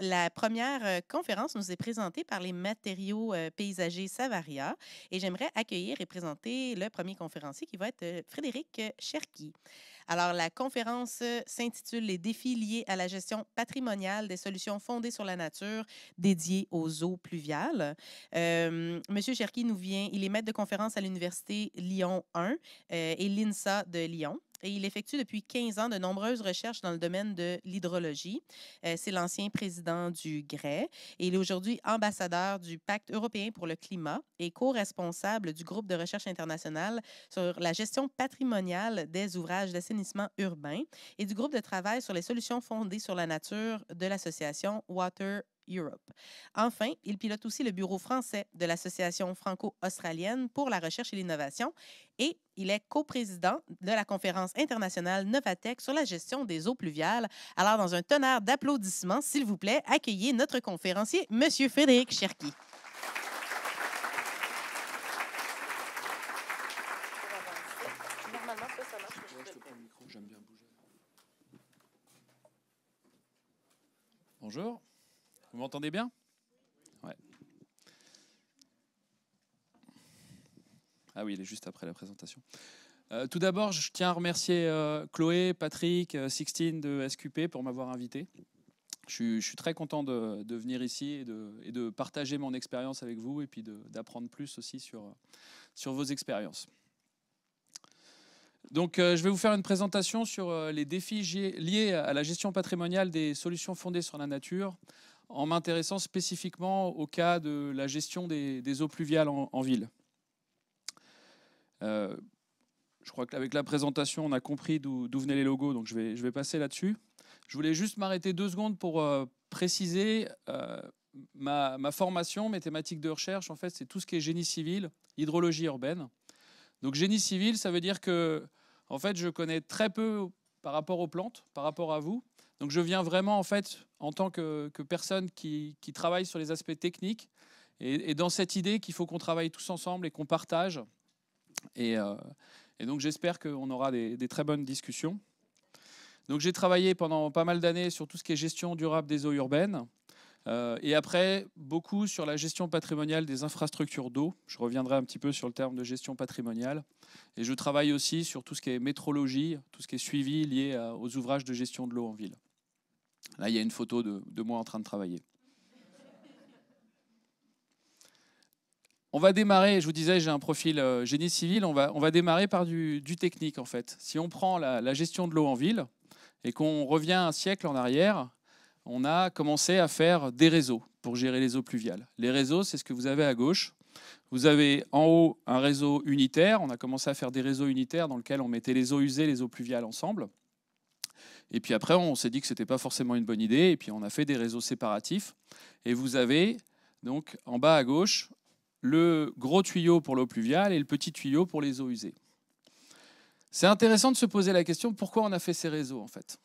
La première euh, conférence nous est présentée par les matériaux euh, paysagers Savaria et j'aimerais accueillir et présenter le premier conférencier qui va être euh, Frédéric Cherki. Alors, la conférence s'intitule Les défis liés à la gestion patrimoniale des solutions fondées sur la nature dédiées aux eaux pluviales. Monsieur Cherki nous vient, il est maître de conférence à l'Université Lyon 1 et l'INSA de Lyon il effectue depuis 15 ans de nombreuses recherches dans le domaine de l'hydrologie. Euh, c'est l'ancien président du GRE. et il est aujourd'hui ambassadeur du Pacte européen pour le climat et co-responsable du groupe de recherche internationale sur la gestion patrimoniale des ouvrages d'assainissement urbain et du groupe de travail sur les solutions fondées sur la nature de l'association Water Europe. Enfin, il pilote aussi le bureau français de l'Association franco-australienne pour la recherche et l'innovation et il est coprésident de la conférence internationale Novatech sur la gestion des eaux pluviales. Alors, dans un tonnerre d'applaudissements, s'il vous plaît, accueillez notre conférencier, M. Frédéric Cherki. Bonjour. Vous m'entendez bien Ah oui, il est juste après la présentation. Euh, tout d'abord, je tiens à remercier euh, Chloé, Patrick, Sixteen euh, Sixtine de SQP pour m'avoir invité. Je suis, très content de, venir ici et de, partager mon expérience avec vous et puis d'apprendre plus aussi sur, vos expériences. Donc, je vais vous faire une présentation sur les défis liés à la gestion patrimoniale des solutions fondées sur la nature, en m'intéressant spécifiquement au cas de la gestion des, eaux pluviales en, ville. Euh, je crois qu'avec la présentation, on a compris d'où venaient les logos, donc je vais, je vais passer là-dessus. Je voulais juste m'arrêter deux secondes pour euh, préciser euh, ma, ma, formation, mes thématiques de recherche. En fait, c'est tout ce qui est génie civil, hydrologie urbaine. Donc génie civil, ça veut dire que, en fait, je connais très peu par rapport aux plantes, par rapport à vous. Donc je viens vraiment en fait en tant que, personne qui, travaille sur les aspects techniques et, dans cette idée qu'il faut qu'on travaille tous ensemble et qu'on partage. Et, euh, donc j'espère qu'on aura des, très bonnes discussions. Donc j'ai travaillé pendant pas mal d'années sur tout ce qui est gestion durable des eaux urbaines. Euh, et après, beaucoup sur la gestion patrimoniale des infrastructures d'eau. Je reviendrai un petit peu sur le terme de gestion patrimoniale. Et je travaille aussi sur tout ce qui est métrologie, tout ce qui est suivi lié euh, aux ouvrages de gestion de l'eau en ville. Là, il y a une photo de, moi en train de travailler. On va démarrer, je vous disais, j'ai un profil euh, génie civil, on va, on va démarrer par du, technique en fait. Si on prend la, la gestion de l'eau en ville et qu'on revient un siècle en arrière, on a commencé à faire des réseaux pour gérer les eaux pluviales. Les réseaux, c'est ce que vous avez à gauche. Vous avez en haut un réseau unitaire, on a commencé à faire des réseaux unitaires dans lesquels on mettait les eaux usées, les eaux pluviales ensemble. Et puis après, on s'est dit que ce n'était pas forcément une bonne idée, et puis on a fait des réseaux séparatifs. Et vous avez, donc en bas à gauche, le gros tuyau pour l'eau pluviale et le petit tuyau pour les eaux usées. C'est intéressant de se poser la question pourquoi on a fait ces réseaux en fait.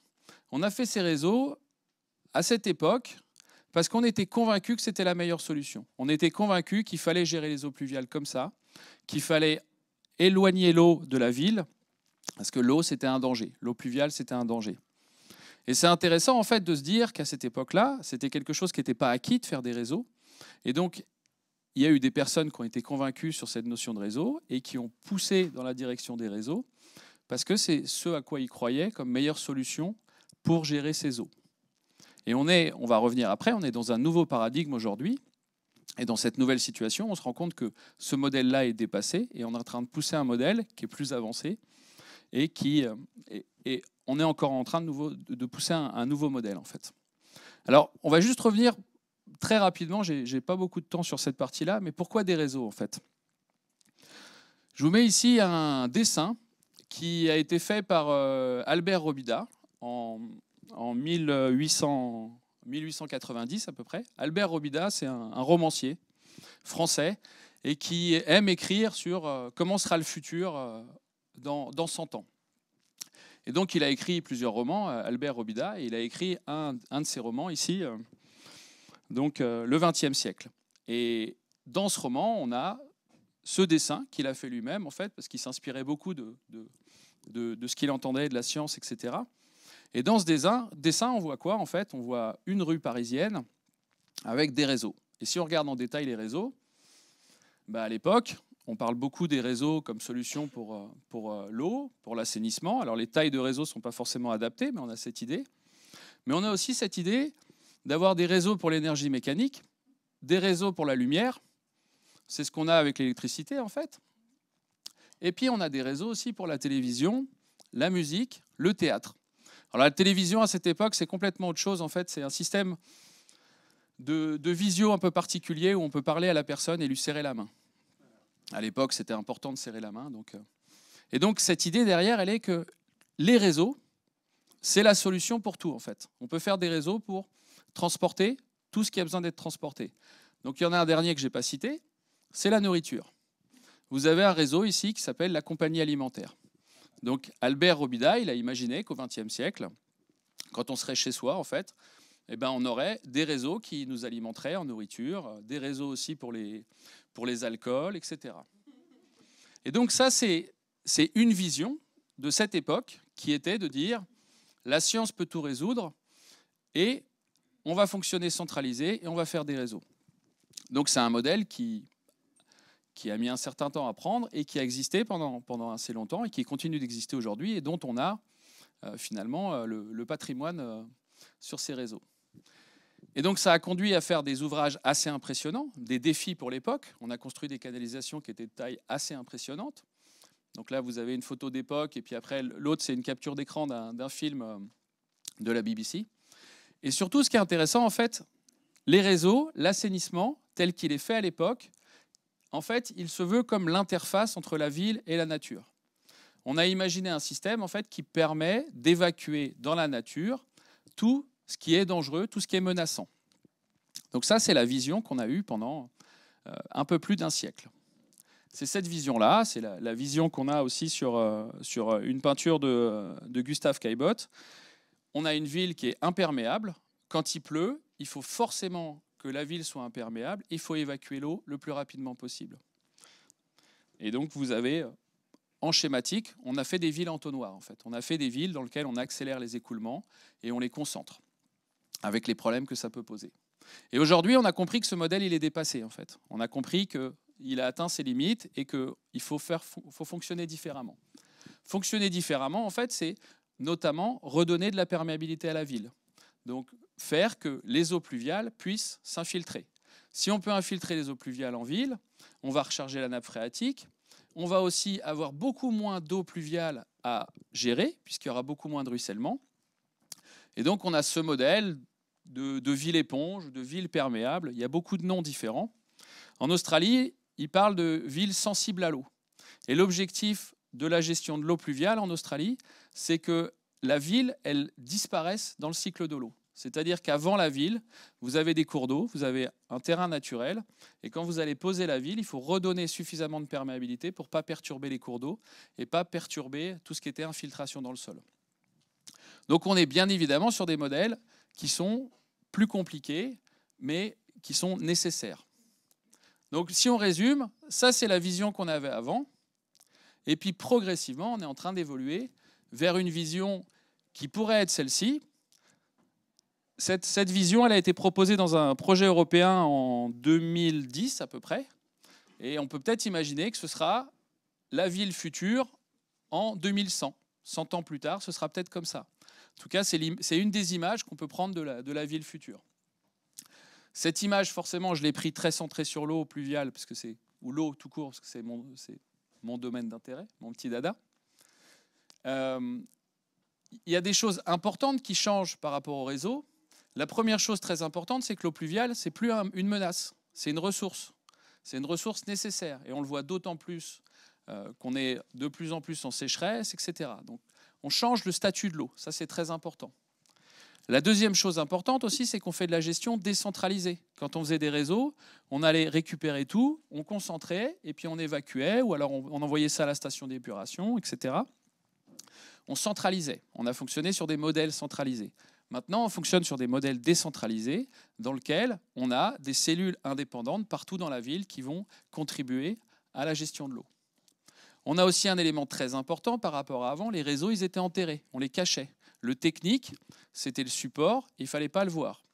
On a fait ces réseaux à cette époque parce qu'on était convaincu que c'était la meilleure solution. On était convaincu qu'il fallait gérer les eaux pluviales comme ça, qu'il fallait éloigner l'eau de la ville parce que l'eau c'était un danger, l'eau pluviale c'était un danger. Et c'est intéressant en fait de se dire qu'à cette époque-là, c'était quelque chose qui n'était pas acquis de faire des réseaux. Et donc, il y a eu des personnes qui ont été convaincues sur cette notion de réseau et qui ont poussé dans la direction des réseaux parce que c'est ce à quoi ils croyaient comme meilleure solution pour gérer ces eaux. Et on est, on va revenir après, on est dans un nouveau paradigme aujourd'hui. Et dans cette nouvelle situation, on se rend compte que ce modèle-là est dépassé et on est en train de pousser un modèle qui est plus avancé et qui euh, est, est on est encore en train de, pousser un, nouveau modèle en fait. Alors, on va juste revenir très rapidement, je n'ai pas beaucoup de temps sur cette partie-là, mais pourquoi des réseaux en fait Je vous mets ici un dessin qui a été fait par euh, Albert Robida en, 1890 à peu près. Albert Robida, c'est un, romancier français et qui aime écrire sur euh, comment sera le futur euh, dans, 100 ans. Et donc, il a écrit plusieurs romans, euh, Albert Robida, et il a écrit un, de ses romans ici, euh, donc euh, le XXe siècle. Et dans ce roman, on a ce dessin qu'il a fait lui-même, en fait, parce qu'il s'inspirait beaucoup de, de, ce qu'il entendait, de la science, etc. Et dans ce dessin, dessin on voit quoi, en fait On voit une rue parisienne avec des réseaux. Et si on regarde en détail les réseaux, bah à l'époque, on parle beaucoup des réseaux comme solution pour, euh, pour euh, l'eau, pour l'assainissement. Alors les tailles de réseaux ne sont pas forcément adaptées, mais on a cette idée. Mais on a aussi cette idée d'avoir des réseaux pour l'énergie mécanique, des réseaux pour la lumière. C'est ce qu'on a avec l'électricité en fait. Et puis on a des réseaux aussi pour la télévision, la musique, le théâtre. Alors la télévision à cette époque, c'est complètement autre chose en fait. C'est un système de visio un peu particulier où on peut parler à la personne et lui serrer la main. À l'époque, c'était important de serrer la main. Donc, euh. Et donc, cette idée derrière, elle est que les réseaux, c'est la solution pour tout, en fait. On peut faire des réseaux pour transporter tout ce qui a besoin d'être transporté. Donc, il y en a un dernier que je n'ai pas cité, c'est la nourriture. Vous avez un réseau ici qui s'appelle la compagnie alimentaire. Donc, Albert Robida, il a imaginé qu'au XXe siècle, quand on serait chez soi, en fait, eh ben, on aurait des réseaux qui nous alimenteraient en nourriture, euh, des réseaux aussi pour les, pour les alcools, etc. Et donc ça, c'est une vision de cette époque qui était de dire la science peut tout résoudre et on va fonctionner centralisé et on va faire des réseaux. Donc c'est un modèle qui, a mis un certain temps à prendre et qui a existé pendant, assez longtemps et qui continue d'exister aujourd'hui et dont on a euh, finalement euh, le, patrimoine euh, sur ces réseaux. Et donc ça a conduit à faire des ouvrages assez impressionnants, des défis pour l'époque. On a construit des canalisations qui étaient de taille assez impressionnante. Donc là, vous avez une photo d'époque, et puis après, l'autre, c'est une capture d'écran d'un film euh, de la BBC. Et surtout, ce qui est intéressant, en fait, les réseaux, l'assainissement, tel qu'il est fait à l'époque, en fait, il se veut comme l'interface entre la ville et la nature. On a imaginé un système, en fait, qui permet d'évacuer dans la nature tout ce qui est dangereux, tout ce qui est menaçant. Donc ça, c'est la vision qu'on a eue pendant euh, un peu plus d'un siècle. C'est cette vision-là, c'est la, vision qu'on a aussi sur, euh, sur euh, une peinture de, Gustave Caillebotte. On a une ville qui est imperméable. Quand il pleut, il faut forcément que la ville soit imperméable, il faut évacuer l'eau le plus rapidement possible. Et donc vous avez, en schématique, on a fait des villes en entonnoirs en fait. On a fait des villes dans lesquelles on accélère les écoulements et on les concentre avec les problèmes que ça peut poser. Et aujourd'hui, on a compris que ce modèle, il est dépassé, en fait. On a compris qu'il a atteint ses limites et qu'il faut, faire, faut fonctionner différemment. Fonctionner différemment, en fait, c'est notamment redonner de la perméabilité à la ville. Donc, faire que les eaux pluviales puissent s'infiltrer. Si on peut infiltrer les eaux pluviales en ville, on va recharger la nappe phréatique, on va aussi avoir beaucoup moins d'eau pluviale à gérer, puisqu'il y aura beaucoup moins de ruissellement. Et donc, on a ce modèle de, de ville éponge, de ville perméable. Il y a beaucoup de noms différents. En Australie, ils parlent de ville sensible à l'eau. Et l'objectif de la gestion de l'eau pluviale en Australie, c'est que la ville, elle disparaisse dans le cycle de l'eau. C'est-à-dire qu'avant la ville, vous avez des cours d'eau, vous avez un terrain naturel, et quand vous allez poser la ville, il faut redonner suffisamment de perméabilité pour ne pas perturber les cours d'eau et pas perturber tout ce qui était infiltration dans le sol. Donc on est bien évidemment sur des modèles qui sont plus compliquées, mais qui sont nécessaires. Donc si on résume, ça c'est la vision qu'on avait avant, et puis progressivement on est en train d'évoluer vers une vision qui pourrait être celle-ci. Cette, vision, elle a été proposée dans un projet européen en 2010 à peu près, et on peut peut-être imaginer que ce sera la ville future en 2100. 100 ans plus tard, ce sera peut-être comme ça. En tout cas, c'est une des images qu'on peut prendre de la, ville future. Cette image, forcément, je l'ai pris très centrée sur l'eau pluviale, parce que c'est ou l'eau tout court, parce que c'est mon, domaine d'intérêt, mon petit dada. Euh, il y a des choses importantes qui changent par rapport au réseau. La première chose très importante, c'est que l'eau pluviale, c'est plus une menace, c'est une ressource. C'est une ressource nécessaire, et on le voit d'autant plus euh, qu'on est de plus en plus en sécheresse, etc. Donc, on change le statut de l'eau. Ça, c'est très important. La deuxième chose importante aussi, c'est qu'on fait de la gestion décentralisée. Quand on faisait des réseaux, on allait récupérer tout, on concentrait et puis on évacuait, ou alors on, envoyait ça à la station d'épuration, etc. On centralisait. On a fonctionné sur des modèles centralisés. Maintenant, on fonctionne sur des modèles décentralisés dans lesquels on a des cellules indépendantes partout dans la ville qui vont contribuer à la gestion de l'eau. On a aussi un élément très important par rapport à avant, les réseaux, ils étaient enterrés, on les cachait. Le technique, c'était le support, il ne fallait pas le voir.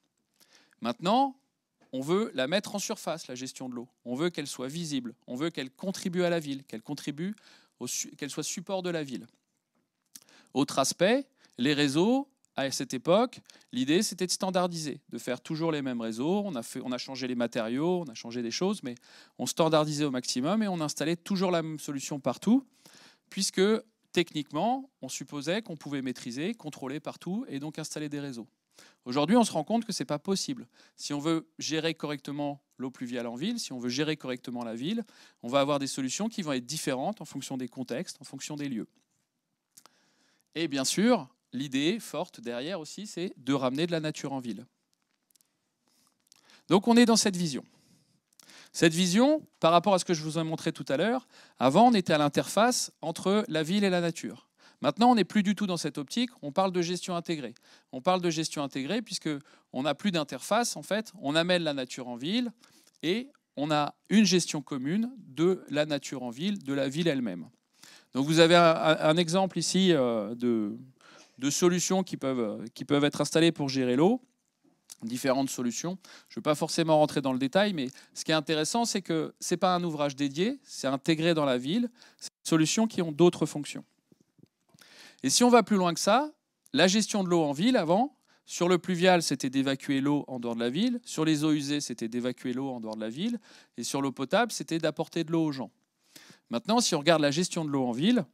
Maintenant, on veut la mettre en surface, la gestion de l'eau. On veut qu'elle soit visible, on veut qu'elle contribue à la ville, qu'elle contribue, qu'elle soit support de la ville. Autre aspect, les réseaux, à cette époque, l'idée c'était de standardiser, de faire toujours les mêmes réseaux. On a, fait, on a changé les matériaux, on a changé des choses, mais on standardisait au maximum et on installait toujours la même solution partout, puisque techniquement, on supposait qu'on pouvait maîtriser, contrôler partout et donc installer des réseaux. Aujourd'hui, on se rend compte que ce n'est pas possible. Si on veut gérer correctement l'eau pluviale en ville, si on veut gérer correctement la ville, on va avoir des solutions qui vont être différentes en fonction des contextes, en fonction des lieux. Et bien sûr, l'idée forte derrière aussi, c'est de ramener de la nature en ville. Donc on est dans cette vision. Cette vision, par rapport à ce que je vous ai montré tout à l'heure, avant on était à l'interface entre la ville et la nature. Maintenant, on n'est plus du tout dans cette optique, on parle de gestion intégrée. On parle de gestion intégrée puisqu'on n'a plus d'interface en fait, on amène la nature en ville et on a une gestion commune de la nature en ville, de la ville elle-même. Donc vous avez un exemple ici euh, de, de solutions qui peuvent, euh, qui peuvent être installées pour gérer l'eau différentes solutions. Je ne vais pas forcément rentrer dans le détail, mais ce qui est intéressant, c'est que ce n'est pas un ouvrage dédié, c'est intégré dans la ville, c'est des solutions qui ont d'autres fonctions. Et si on va plus loin que ça, la gestion de l'eau en ville avant, sur le pluvial, c'était d'évacuer l'eau en dehors de la ville, sur les eaux usées, c'était d'évacuer l'eau en dehors de la ville, et sur l'eau potable, c'était d'apporter de l'eau aux gens. Maintenant, si on regarde la gestion de l'eau en ville,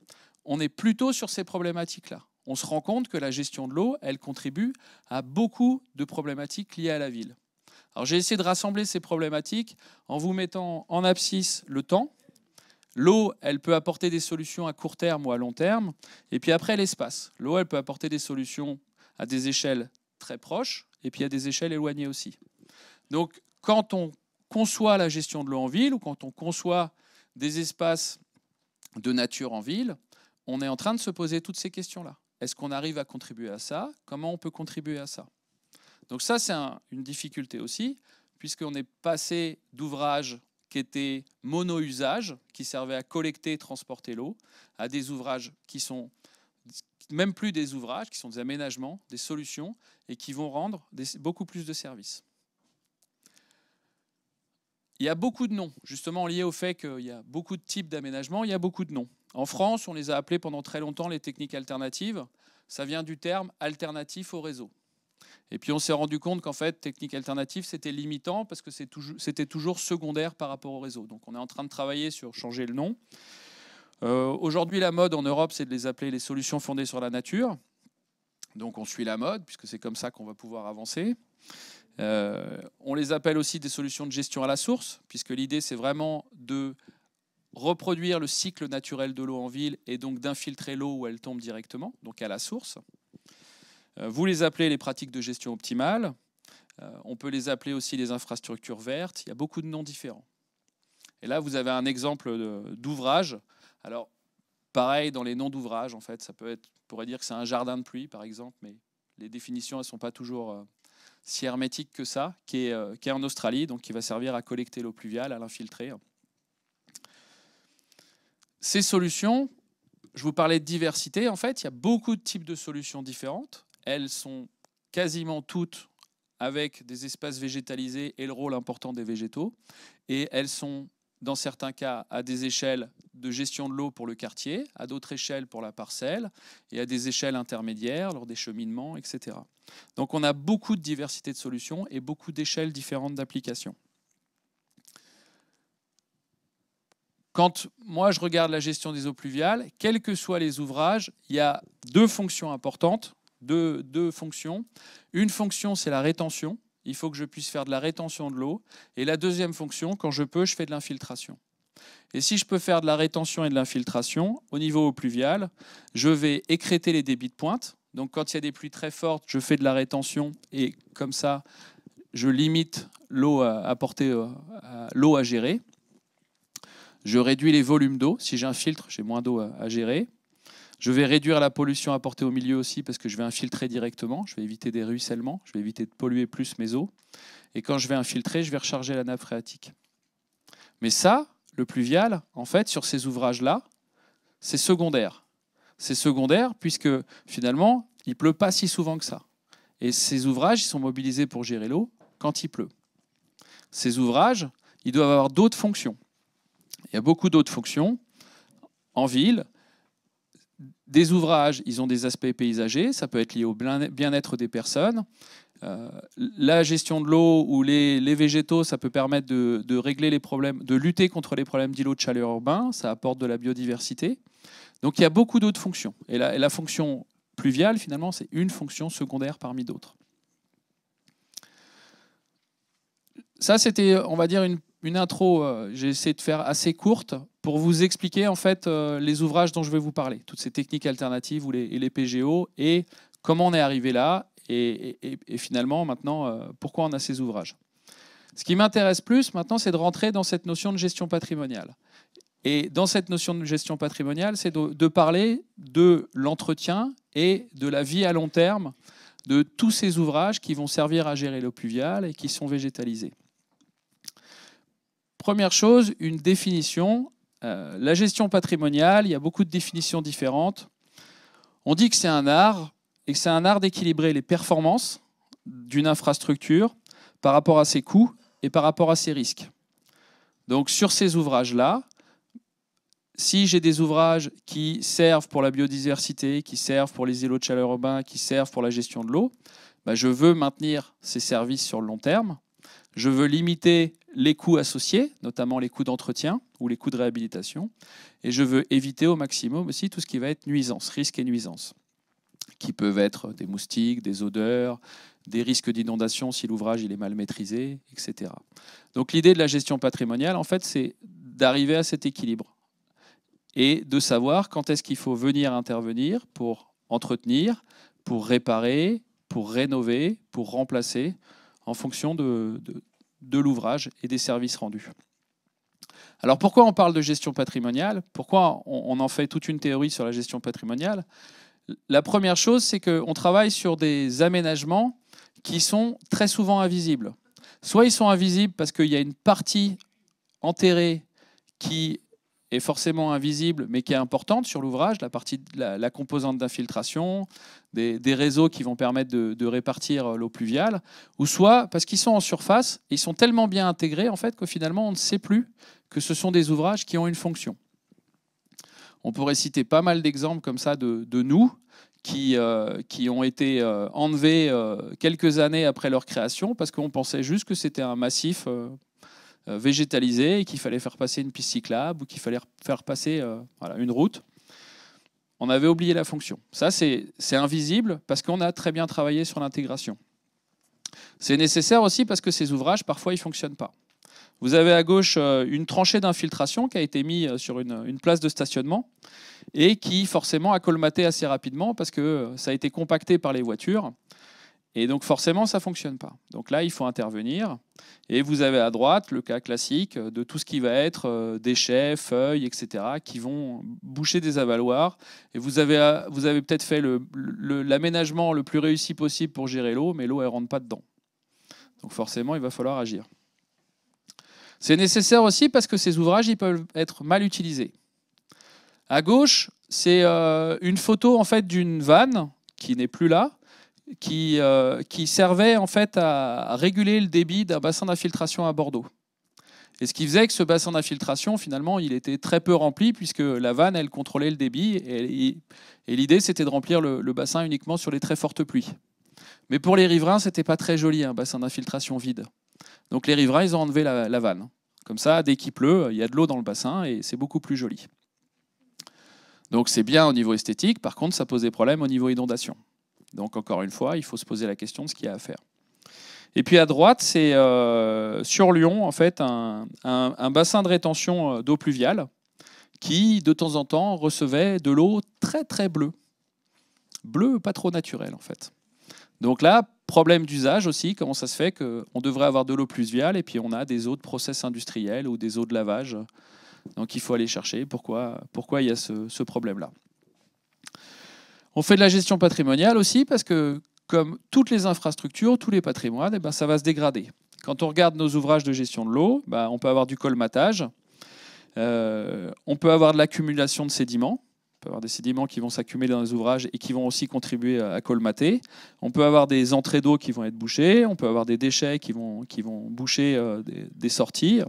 on est plutôt sur ces problématiques-là on se rend compte que la gestion de l'eau, elle contribue à beaucoup de problématiques liées à la ville. Alors j'ai essayé de rassembler ces problématiques en vous mettant en abscisse le temps. L'eau, elle peut apporter des solutions à court terme ou à long terme. Et puis après, l'espace. L'eau, elle peut apporter des solutions à des échelles très proches et puis à des échelles éloignées aussi. Donc quand on conçoit la gestion de l'eau en ville ou quand on conçoit des espaces de nature en ville, on est en train de se poser toutes ces questions-là. Est-ce qu'on arrive à contribuer à ça Comment on peut contribuer à ça Donc ça, c'est une difficulté aussi, puisqu'on est passé d'ouvrages qui étaient mono usages qui servaient à collecter et transporter l'eau, à des ouvrages qui sont même plus des ouvrages, qui sont des aménagements, des solutions, et qui vont rendre beaucoup plus de services. Il y a beaucoup de noms, justement liés au fait qu'il y a beaucoup de types d'aménagements, il y a beaucoup de noms. En France, on les a appelés pendant très longtemps les techniques alternatives. Ça vient du terme alternatif au réseau. Et puis on s'est rendu compte qu'en fait, technique alternative, c'était limitant parce que c'était toujours secondaire par rapport au réseau. Donc on est en train de travailler sur changer le nom. Euh, aujourd'hui, la mode en Europe, c'est de les appeler les solutions fondées sur la nature. Donc on suit la mode, puisque c'est comme ça qu'on va pouvoir avancer. Euh, on les appelle aussi des solutions de gestion à la source, puisque l'idée, c'est vraiment de reproduire le cycle naturel de l'eau en ville et donc d'infiltrer l'eau où elle tombe directement, donc à la source. Euh, vous les appelez les pratiques de gestion optimale. Euh, on peut les appeler aussi les infrastructures vertes. Il y a beaucoup de noms différents. Et là, vous avez un exemple d'ouvrage. Alors, pareil, dans les noms d'ouvrage, en fait, ça peut être, pourrait dire que c'est un jardin de pluie, par exemple, mais les définitions, elles ne sont pas toujours euh, si hermétiques que ça, qui est, qui est en Australie, donc qui va servir à collecter l'eau pluviale, à l'infiltrer. Ces solutions, je vous parlais de diversité, en fait, il y a beaucoup de types de solutions différentes. Elles sont quasiment toutes avec des espaces végétalisés et le rôle important des végétaux. Et elles sont, dans certains cas, à des échelles de gestion de l'eau pour le quartier, à d'autres échelles pour la parcelle, et à des échelles intermédiaires lors des cheminements, etc. Donc on a beaucoup de diversité de solutions et beaucoup d'échelles différentes d'application. Quand moi je regarde la gestion des eaux pluviales, quels que soient les ouvrages, il y a deux fonctions importantes. Deux, fonctions. Une fonction, c'est la rétention. Il faut que je puisse faire de la rétention de l'eau. Et la deuxième fonction, quand je peux, je fais de l'infiltration. Et si je peux faire de la rétention et de l'infiltration au niveau eau pluviale, je vais écréter les débits de pointe. Donc quand il y a des pluies très fortes, je fais de la rétention et comme ça, je limite l'eau à, porter, euh, l'eau à gérer. Je réduis les volumes d'eau. Si j'infiltre, j'ai moins d'eau à, gérer. Je vais réduire la pollution apportée au milieu aussi parce que je vais infiltrer directement. Je vais éviter des ruissellements. Je vais éviter de polluer plus mes eaux. Et quand je vais infiltrer, je vais recharger la nappe phréatique. Mais ça, le pluvial, en fait, sur ces ouvrages-là, c'est secondaire. C'est secondaire puisque finalement, il pleut pas si souvent que ça. Et ces ouvrages, ils sont mobilisés pour gérer l'eau quand il pleut. Ces ouvrages, ils doivent avoir d'autres fonctions. Il y a beaucoup d'autres fonctions en ville. Des ouvrages, ils ont des aspects paysagers, ça peut être lié au bien-être des personnes. Euh, la gestion de l'eau ou les, végétaux, ça peut permettre de, régler les problèmes, de lutter contre les problèmes d'îlots de chaleur urbain, ça apporte de la biodiversité. Donc il y a beaucoup d'autres fonctions. Et la, et la, fonction pluviale, finalement, c'est une fonction secondaire parmi d'autres. Ça, c'était, on va dire, une une intro, euh, j'ai essayé de faire assez courte pour vous expliquer en fait euh, les ouvrages dont je vais vous parler, toutes ces techniques alternatives ou les, et les PGO et comment on est arrivé là et, finalement maintenant euh, pourquoi on a ces ouvrages. Ce qui m'intéresse plus maintenant, c'est de rentrer dans cette notion de gestion patrimoniale. Et dans cette notion de gestion patrimoniale, c'est de parler de l'entretien et de la vie à long terme de tous ces ouvrages qui vont servir à gérer l'eau pluviale et qui sont végétalisés. Première chose, une définition. Euh, la gestion patrimoniale, il y a beaucoup de définitions différentes. On dit que c'est un art et que c'est un art d'équilibrer les performances d'une infrastructure par rapport à ses coûts et par rapport à ses risques. Donc sur ces ouvrages-là, si j'ai des ouvrages qui servent pour la biodiversité, qui servent pour les îlots de chaleur urbain, qui servent pour la gestion de l'eau, bah, je veux maintenir ces services sur le long terme. Je veux limiter les coûts associés, notamment les coûts d'entretien ou les coûts de réhabilitation. Et je veux éviter au maximum aussi tout ce qui va être nuisance, risque et nuisance, qui peuvent être des moustiques, des odeurs, des risques d'inondation si l'ouvrage est mal maîtrisé, etc. Donc l'idée de la gestion patrimoniale, en fait, c'est d'arriver à cet équilibre et de savoir quand est-ce qu'il faut venir intervenir pour entretenir, pour réparer, pour rénover, pour remplacer, en fonction de, l'ouvrage et des services rendus. Alors pourquoi on parle de gestion patrimoniale Pourquoi on, on, en fait toute une théorie sur la gestion patrimoniale La première chose, c'est qu'on travaille sur des aménagements qui sont très souvent invisibles. Soit ils sont invisibles parce qu'il y a une partie enterrée qui est forcément invisible, mais qui est importante sur l'ouvrage, la, partie, la, composante d'infiltration, des, réseaux qui vont permettre de, répartir euh, l'eau pluviale, ou soit parce qu'ils sont en surface, et ils sont tellement bien intégrés en fait que finalement on ne sait plus que ce sont des ouvrages qui ont une fonction. On pourrait citer pas mal d'exemples comme ça de, nous qui, euh, qui ont été euh, enlevés quelques années après leur création parce qu'on pensait juste que c'était un massif euh, végétalisé et qu'il fallait faire passer une piste cyclable ou qu'il fallait faire passer euh, une route. On avait oublié la fonction. Ça, c'est invisible parce qu'on a très bien travaillé sur l'intégration. C'est nécessaire aussi parce que ces ouvrages, parfois, ils ne fonctionnent pas. Vous avez à gauche euh, une tranchée d'infiltration qui a été mise sur une, une, place de stationnement et qui forcément a colmaté assez rapidement parce que ça a été compacté par les voitures et donc forcément, ça ne fonctionne pas. Donc là, il faut intervenir. Et vous avez à droite le cas classique de tout ce qui va être euh, déchets, feuilles, etc., qui vont boucher des avaloirs. Et vous avez, euh, vous avez peut-être fait l'aménagement le, plus réussi possible pour gérer l'eau, mais l'eau, elle ne rentre pas dedans. Donc forcément, il va falloir agir. C'est nécessaire aussi parce que ces ouvrages, ils peuvent être mal utilisés. À gauche, c'est euh, une photo en fait d'une vanne qui n'est plus là, euh, qui, servait en fait à réguler le débit d'un bassin d'infiltration à Bordeaux. Et ce qui faisait que ce bassin d'infiltration, finalement, il était très peu rempli puisque la vanne, elle contrôlait le débit et, l'idée, c'était de remplir le, bassin uniquement sur les très fortes pluies. Mais pour les riverains, ce n'était pas très joli, un bassin d'infiltration vide. Donc les riverains, ils ont enlevé la, vanne. Comme ça, dès qu'il pleut, il y a de l'eau dans le bassin et c'est beaucoup plus joli. Donc c'est bien au niveau esthétique, par contre, ça pose des problèmes au niveau inondation. Donc encore une fois, il faut se poser la question de ce qu'il y a à faire. Et puis à droite, c'est euh, sur Lyon, en fait, un, bassin de rétention euh, d'eau pluviale qui, de temps en temps, recevait de l'eau très très bleue. Bleue, pas trop naturelle, en fait. Donc là, problème d'usage aussi, comment ça se fait qu'on devrait avoir de l'eau pluviale et puis on a des eaux de process industriels ou des eaux de lavage. Donc il faut aller chercher pourquoi, pourquoi il y a ce problème-là. On fait de la gestion patrimoniale aussi parce que, comme toutes les infrastructures, tous les patrimoines, eh ben, ça va se dégrader. Quand on regarde nos ouvrages de gestion de l'eau, bah, on peut avoir du colmatage, euh, on peut avoir de l'accumulation de sédiments. On peut avoir des sédiments qui vont s'accumuler dans les ouvrages et qui vont aussi contribuer à, colmater. On peut avoir des entrées d'eau qui vont être bouchées. On peut avoir des déchets qui vont, boucher euh, des, sorties.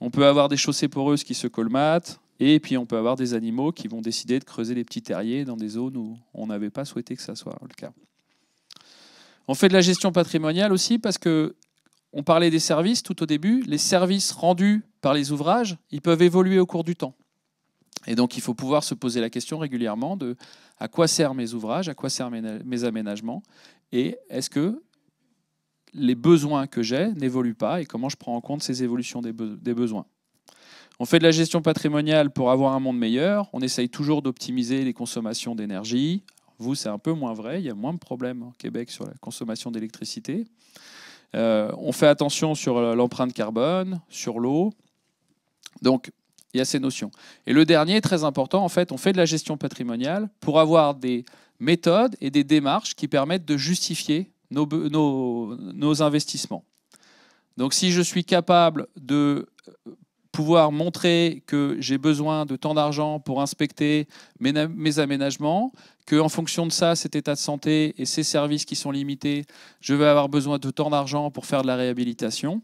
On peut avoir des chaussées poreuses qui se colmatent. Et puis on peut avoir des animaux qui vont décider de creuser des petits terriers dans des zones où on n'avait pas souhaité que ça soit le cas. On fait de la gestion patrimoniale aussi parce que on parlait des services tout au début. Les services rendus par les ouvrages, ils peuvent évoluer au cours du temps. Et donc il faut pouvoir se poser la question régulièrement de à quoi servent mes ouvrages, à quoi servent mes aménagements, et est-ce que les besoins que j'ai n'évoluent pas et comment je prends en compte ces évolutions des besoins. On fait de la gestion patrimoniale pour avoir un monde meilleur. On essaye toujours d'optimiser les consommations d'énergie. Vous, c'est un peu moins vrai. Il y a moins de problèmes au Québec sur la consommation d'électricité. Euh, on fait attention sur l'empreinte carbone, sur l'eau. Donc, il y a ces notions. Et le dernier, très important, en fait, on fait de la gestion patrimoniale pour avoir des méthodes et des démarches qui permettent de justifier nos investissements. Donc, si je suis capable de pouvoir montrer que j'ai besoin de tant d'argent pour inspecter mes, aménagements, qu'en fonction de ça, cet état de santé et ces services qui sont limités, je vais avoir besoin de tant d'argent pour faire de la réhabilitation.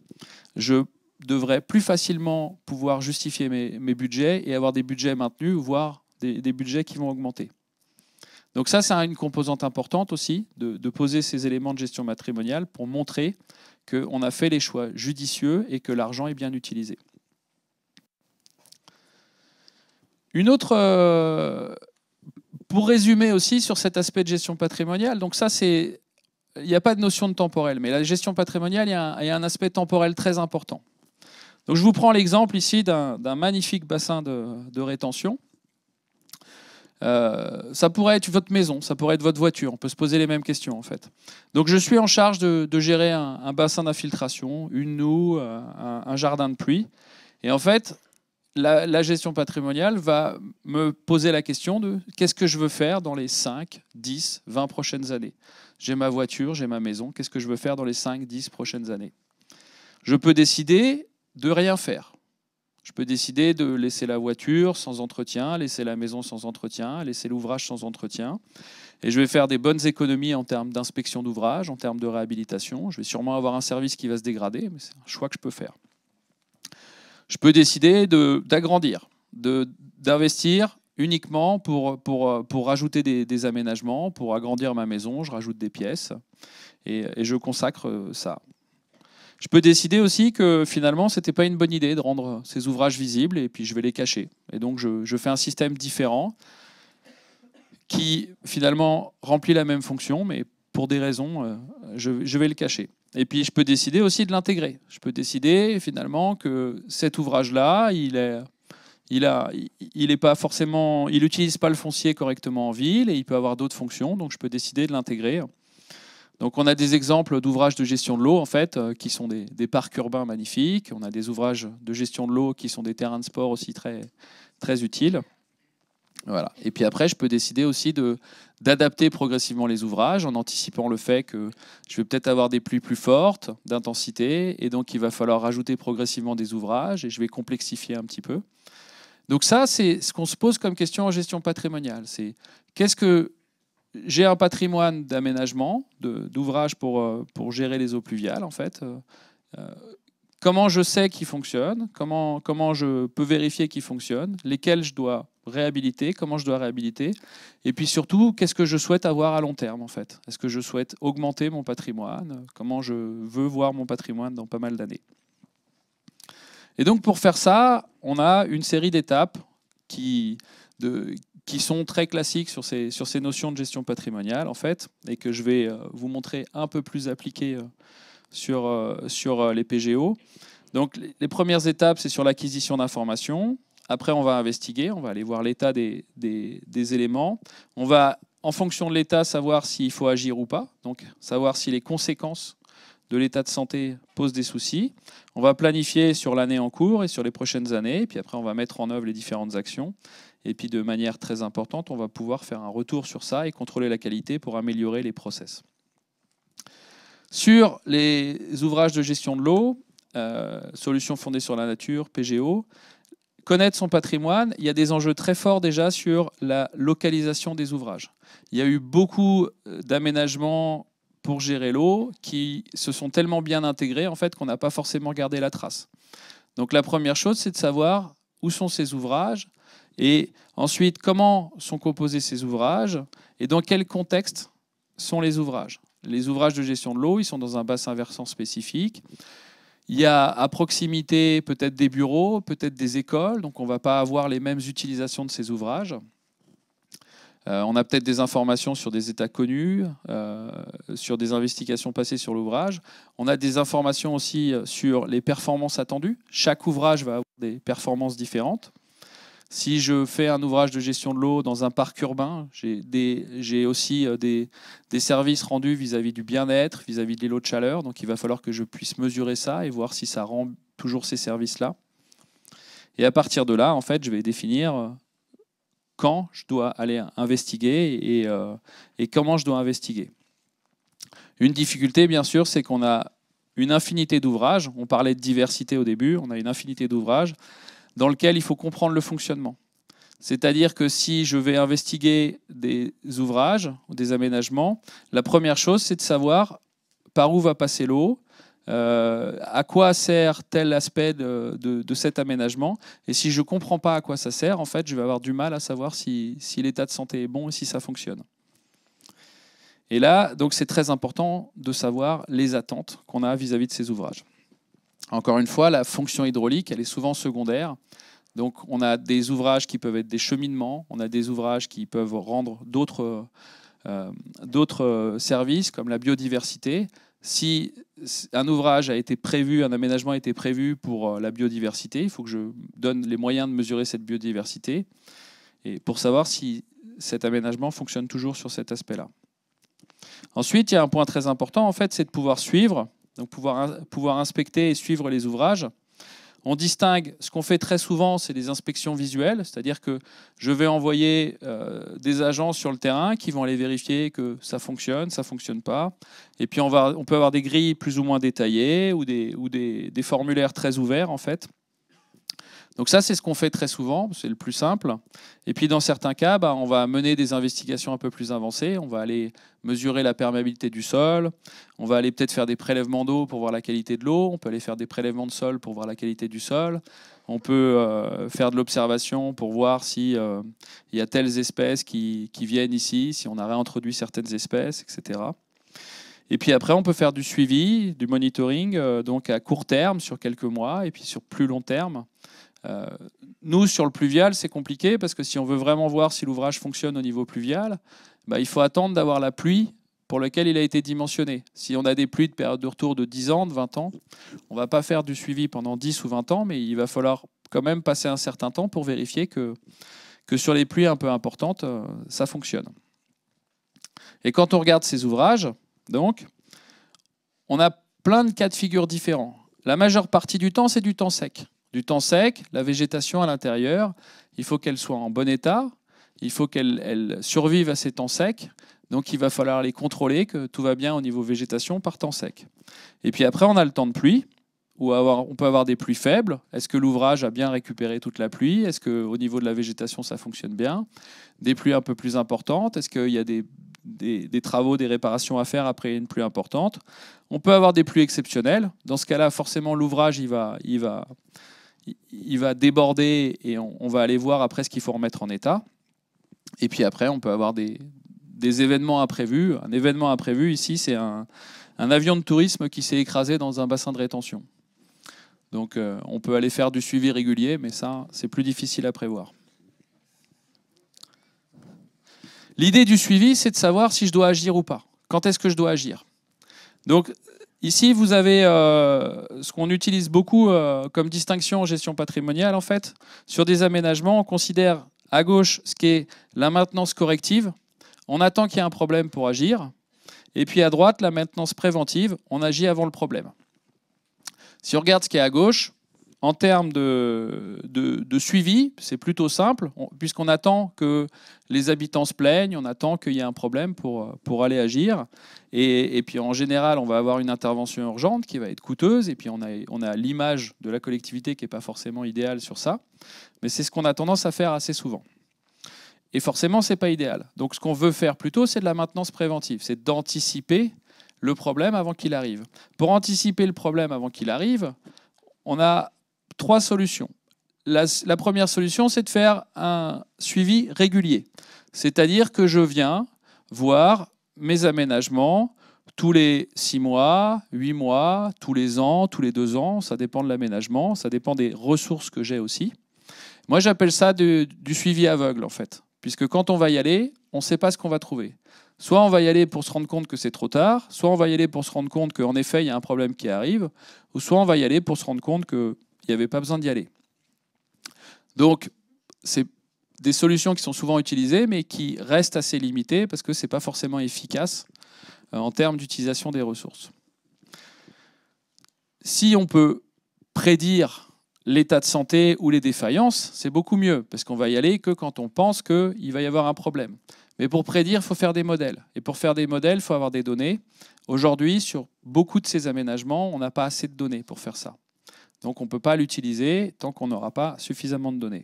Je devrais plus facilement pouvoir justifier mes, budgets et avoir des budgets maintenus, voire des, budgets qui vont augmenter. Donc ça, c'est une composante importante aussi de, de, poser ces éléments de gestion matrimoniale pour montrer qu'on a fait les choix judicieux et que l'argent est bien utilisé. Une autre, euh, pour résumer aussi sur cet aspect de gestion patrimoniale, donc ça c'est, il n'y a pas de notion de temporel, mais la gestion patrimoniale, il y, a un, aspect temporel très important. Donc je vous prends l'exemple ici d'un magnifique bassin de, rétention. Euh, ça pourrait être votre maison, ça pourrait être votre voiture. On peut se poser les mêmes questions en fait. Donc je suis en charge de, gérer un, bassin d'infiltration, une noue, euh, un, un, jardin de pluie. Et en fait, la, gestion patrimoniale va me poser la question de qu'est-ce que je veux faire dans les 5, 10, 20 prochaines années. J'ai ma voiture, j'ai ma maison, qu'est-ce que je veux faire dans les 5, 10 prochaines années Je peux décider de rien faire. Je peux décider de laisser la voiture sans entretien, laisser la maison sans entretien, laisser l'ouvrage sans entretien. Et je vais faire des bonnes économies en termes d'inspection d'ouvrage, en termes de réhabilitation. Je vais sûrement avoir un service qui va se dégrader, mais c'est un choix que je peux faire. Je peux décider d'agrandir, d'investir uniquement pour, pour, pour rajouter des, aménagements, pour agrandir ma maison, je rajoute des pièces et, je consacre euh, ça. Je peux décider aussi que finalement, ce n'était pas une bonne idée de rendre ces ouvrages visibles et puis je vais les cacher. Et donc, je, je fais un système différent qui finalement remplit la même fonction, mais pour des raisons, euh, je, vais le cacher. Et puis je peux décider aussi de l'intégrer. Je peux décider finalement que cet ouvrage-là, il est, il a, il pas forcément, il n'utilise pas le foncier correctement en ville et il peut avoir d'autres fonctions, donc je peux décider de l'intégrer. Donc on a des exemples d'ouvrages de gestion de l'eau en fait, euh, qui sont des, parcs urbains magnifiques. On a des ouvrages de gestion de l'eau qui sont des terrains de sport aussi très, très utiles. Et puis après, je peux décider aussi de d'adapter progressivement les ouvrages en anticipant le fait que je vais peut-être avoir des pluies plus fortes, d'intensité, et donc il va falloir rajouter progressivement des ouvrages et je vais complexifier un petit peu. Donc ça, c'est ce qu'on se pose comme question en gestion patrimoniale. C'est qu'est-ce que j'ai un patrimoine d'aménagement, d'ouvrages pour, euh, pour gérer les eaux pluviales en fait. Euh, euh, comment je sais qu'ils fonctionne, comment, comment je peux vérifier qu'ils fonctionne, lesquels je dois réhabiliter, comment je dois réhabiliter, et puis surtout, qu'est-ce que je souhaite avoir à long terme en fait. Est-ce que je souhaite augmenter mon patrimoine Comment je veux voir mon patrimoine dans pas mal d'années Et donc pour faire ça, on a une série d'étapes qui, sont très classiques sur ces, notions de gestion patrimoniale en fait, et que je vais euh, vous montrer un peu plus appliquées euh, sur, euh, sur les PGO. Donc les premières étapes, c'est sur l'acquisition d'informations. Après, on va investiguer, on va aller voir l'état des, éléments. On va, en fonction de l'état, savoir s'il faut agir ou pas, donc savoir si les conséquences de l'état de santé posent des soucis. On va planifier sur l'année en cours et sur les prochaines années, puis après, on va mettre en œuvre les différentes actions. Et puis, de manière très importante, on va pouvoir faire un retour sur ça et contrôler la qualité pour améliorer les process. Sur les ouvrages de gestion de l'eau, euh, solutions fondées sur la nature, PGO, connaître son patrimoine, il y a des enjeux très forts déjà sur la localisation des ouvrages. Il y a eu beaucoup euh, d'aménagements pour gérer l'eau qui se sont tellement bien intégrés en fait qu'on n'a pas forcément gardé la trace. Donc la première chose, c'est de savoir où sont ces ouvrages et ensuite comment sont composés ces ouvrages et dans quel contexte sont les ouvrages. Les ouvrages de gestion de l'eau, ils sont dans un bassin versant spécifique. Il y a à proximité peut-être des bureaux, peut-être des écoles, donc on ne va pas avoir les mêmes utilisations de ces ouvrages. Euh, on a peut-être des informations sur des états connus, euh, sur des investigations passées sur l'ouvrage. On a des informations aussi sur les performances attendues. Chaque ouvrage va avoir des performances différentes. Si je fais un ouvrage de gestion de l'eau dans un parc urbain, j'ai aussi euh, des, services rendus vis-à-vis du bien-être, vis-à-vis de l'îlot de chaleur. Donc il va falloir que je puisse mesurer ça et voir si ça rend toujours ces services-là. Et à partir de là, en fait, je vais définir euh, quand je dois aller investiguer et, euh, et comment je dois investiguer. Une difficulté, bien sûr, c'est qu'on a une infinité d'ouvrages. On parlait de diversité au début, on a une infinité d'ouvrages dans lequel il faut comprendre le fonctionnement. C'est-à-dire que si je vais investiguer des ouvrages des aménagements, la première chose, c'est de savoir par où va passer l'eau, euh, à quoi sert tel aspect de, cet aménagement. Et si je ne comprends pas à quoi ça sert, en fait, je vais avoir du mal à savoir si, l'état de santé est bon et si ça fonctionne. Et là, donc, c'est très important de savoir les attentes qu'on a vis à -vis de ces ouvrages. Encore une fois, la fonction hydraulique, elle est souvent secondaire. Donc on a des ouvrages qui peuvent être des cheminements, on a des ouvrages qui peuvent rendre d'autres euh, services comme la biodiversité. Si un ouvrage a été prévu, un aménagement a été prévu pour euh, la biodiversité, il faut que je donne les moyens de mesurer cette biodiversité et pour savoir si cet aménagement fonctionne toujours sur cet aspect-là. Ensuite, il y a un point très important, en fait, c'est de pouvoir suivre donc pouvoir, pouvoir inspecter et suivre les ouvrages. On distingue, ce qu'on fait très souvent, c'est des inspections visuelles, c'est-à-dire que je vais envoyer euh, des agents sur le terrain qui vont aller vérifier que ça fonctionne, ça ne fonctionne pas. Et puis on, va, on peut avoir des grilles plus ou moins détaillées ou des, ou des formulaires très ouverts en fait. Donc ça, c'est ce qu'on fait très souvent, c'est le plus simple. Et puis dans certains cas, bah, on va mener des investigations un peu plus avancées, on va aller mesurer la perméabilité du sol, on va aller peut-être faire des prélèvements d'eau pour voir la qualité de l'eau, on peut aller faire des prélèvements de sol pour voir la qualité du sol, on peut euh, faire de l'observation pour voir si euh, il y a telles espèces qui, viennent ici, si on a réintroduit certaines espèces, etc. Et puis après, on peut faire du suivi, du monitoring, euh, donc à court terme, sur quelques mois, et puis sur plus long terme, euh, nous, sur le pluvial, c'est compliqué parce que si on veut vraiment voir si l'ouvrage fonctionne au niveau pluvial, bah, il faut attendre d'avoir la pluie pour laquelle il a été dimensionné. Si on a des pluies de période de retour de 10 ans, de 20 ans, on ne va pas faire du suivi pendant 10 ou 20 ans, mais il va falloir quand même passer un certain temps pour vérifier que, que sur les pluies un peu importantes, euh, ça fonctionne. Et quand on regarde ces ouvrages, donc, on a plein de cas de figure différents. La majeure partie du temps, c'est du temps sec du temps sec, la végétation à l'intérieur, il faut qu'elle soit en bon état, il faut qu'elle survive à ces temps secs, donc il va falloir les contrôler, que tout va bien au niveau végétation par temps sec. Et puis après, on a le temps de pluie, où on peut avoir des pluies faibles. Est-ce que l'ouvrage a bien récupéré toute la pluie Est-ce qu'au niveau de la végétation, ça fonctionne bien Des pluies un peu plus importantes Est-ce qu'il y a des, travaux, des réparations à faire après une pluie importante On peut avoir des pluies exceptionnelles. Dans ce cas-là, forcément, l'ouvrage, il va, il va il va déborder et on, va aller voir après ce qu'il faut remettre en état. Et puis après, on peut avoir des, événements imprévus. Un événement imprévu ici, c'est un, avion de tourisme qui s'est écrasé dans un bassin de rétention. Donc euh, on peut aller faire du suivi régulier, mais ça, c'est plus difficile à prévoir. L'idée du suivi, c'est de savoir si je dois agir ou pas. Quand est-ce que je dois agir Donc Ici, vous avez euh, ce qu'on utilise beaucoup euh, comme distinction en gestion patrimoniale, en fait. Sur des aménagements, on considère à gauche ce qui est la maintenance corrective. On attend qu'il y ait un problème pour agir. Et puis à droite, la maintenance préventive. On agit avant le problème. Si on regarde ce qui est à gauche, en termes de, de, suivi, c'est plutôt simple, puisqu'on attend que les habitants se plaignent, on attend qu'il y ait un problème pour, pour aller agir. Et, et, puis en général, on va avoir une intervention urgente qui va être coûteuse, et puis on a, on a l'image de la collectivité qui n'est pas forcément idéale sur ça. Mais c'est ce qu'on a tendance à faire assez souvent. Et forcément, ce n'est pas idéal. Donc ce qu'on veut faire plutôt, c'est de la maintenance préventive, c'est d'anticiper le problème avant qu'il arrive. Pour anticiper le problème avant qu'il arrive, on a trois solutions. La, première solution, c'est de faire un suivi régulier. C'est-à-dire que je viens voir mes aménagements tous les six mois, huit mois, tous les ans, tous les deux ans. Ça dépend de l'aménagement, ça dépend des ressources que j'ai aussi. Moi, j'appelle ça du, du suivi aveugle, en fait. Puisque quand on va y aller, on ne sait pas ce qu'on va trouver. Soit on va y aller pour se rendre compte que c'est trop tard, soit on va y aller pour se rendre compte qu'en effet, il y a un problème qui arrive, ou soit on va y aller pour se rendre compte que il n'y avait pas besoin d'y aller. Donc, c'est des solutions qui sont souvent utilisées, mais qui restent assez limitées parce que ce n'est pas forcément efficace euh, en termes d'utilisation des ressources. Si on peut prédire l'état de santé ou les défaillances, c'est beaucoup mieux, parce qu'on va y aller que quand on pense qu'il va y avoir un problème. Mais pour prédire, il faut faire des modèles. Et pour faire des modèles, il faut avoir des données. Aujourd'hui, sur beaucoup de ces aménagements, on n'a pas assez de données pour faire ça. Donc on ne peut pas l'utiliser tant qu'on n'aura pas suffisamment de données.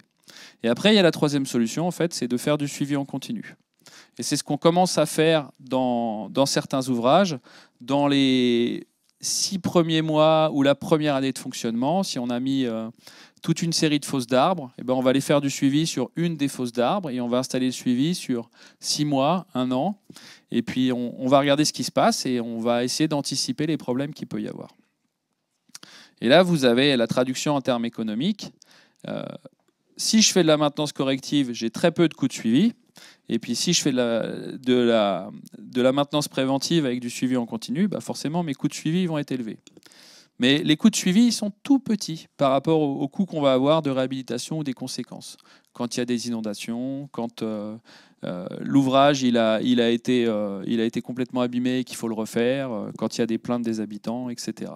Et après, il y a la troisième solution, en fait, c'est de faire du suivi en continu. Et c'est ce qu'on commence à faire dans, certains ouvrages. Dans les six premiers mois ou la première année de fonctionnement, si on a mis euh, toute une série de fosses d'arbres, eh ben on va aller faire du suivi sur une des fosses d'arbres et on va installer le suivi sur six mois, un an. Et puis on, on va regarder ce qui se passe et on va essayer d'anticiper les problèmes qu'il peut y avoir. Et là, vous avez la traduction en termes économiques. Euh, si je fais de la maintenance corrective, j'ai très peu de coûts de suivi. Et puis si je fais de la, de la, de la maintenance préventive avec du suivi en continu, bah forcément mes coûts de suivi vont être élevés. Mais les coûts de suivi sont tout petits par rapport aux, coûts qu'on va avoir de réhabilitation ou des conséquences. Quand il y a des inondations, quand euh, euh, l'ouvrage il a, il, a été, il a été complètement abîmé et qu'il faut le refaire, quand il y a des plaintes des habitants, etc.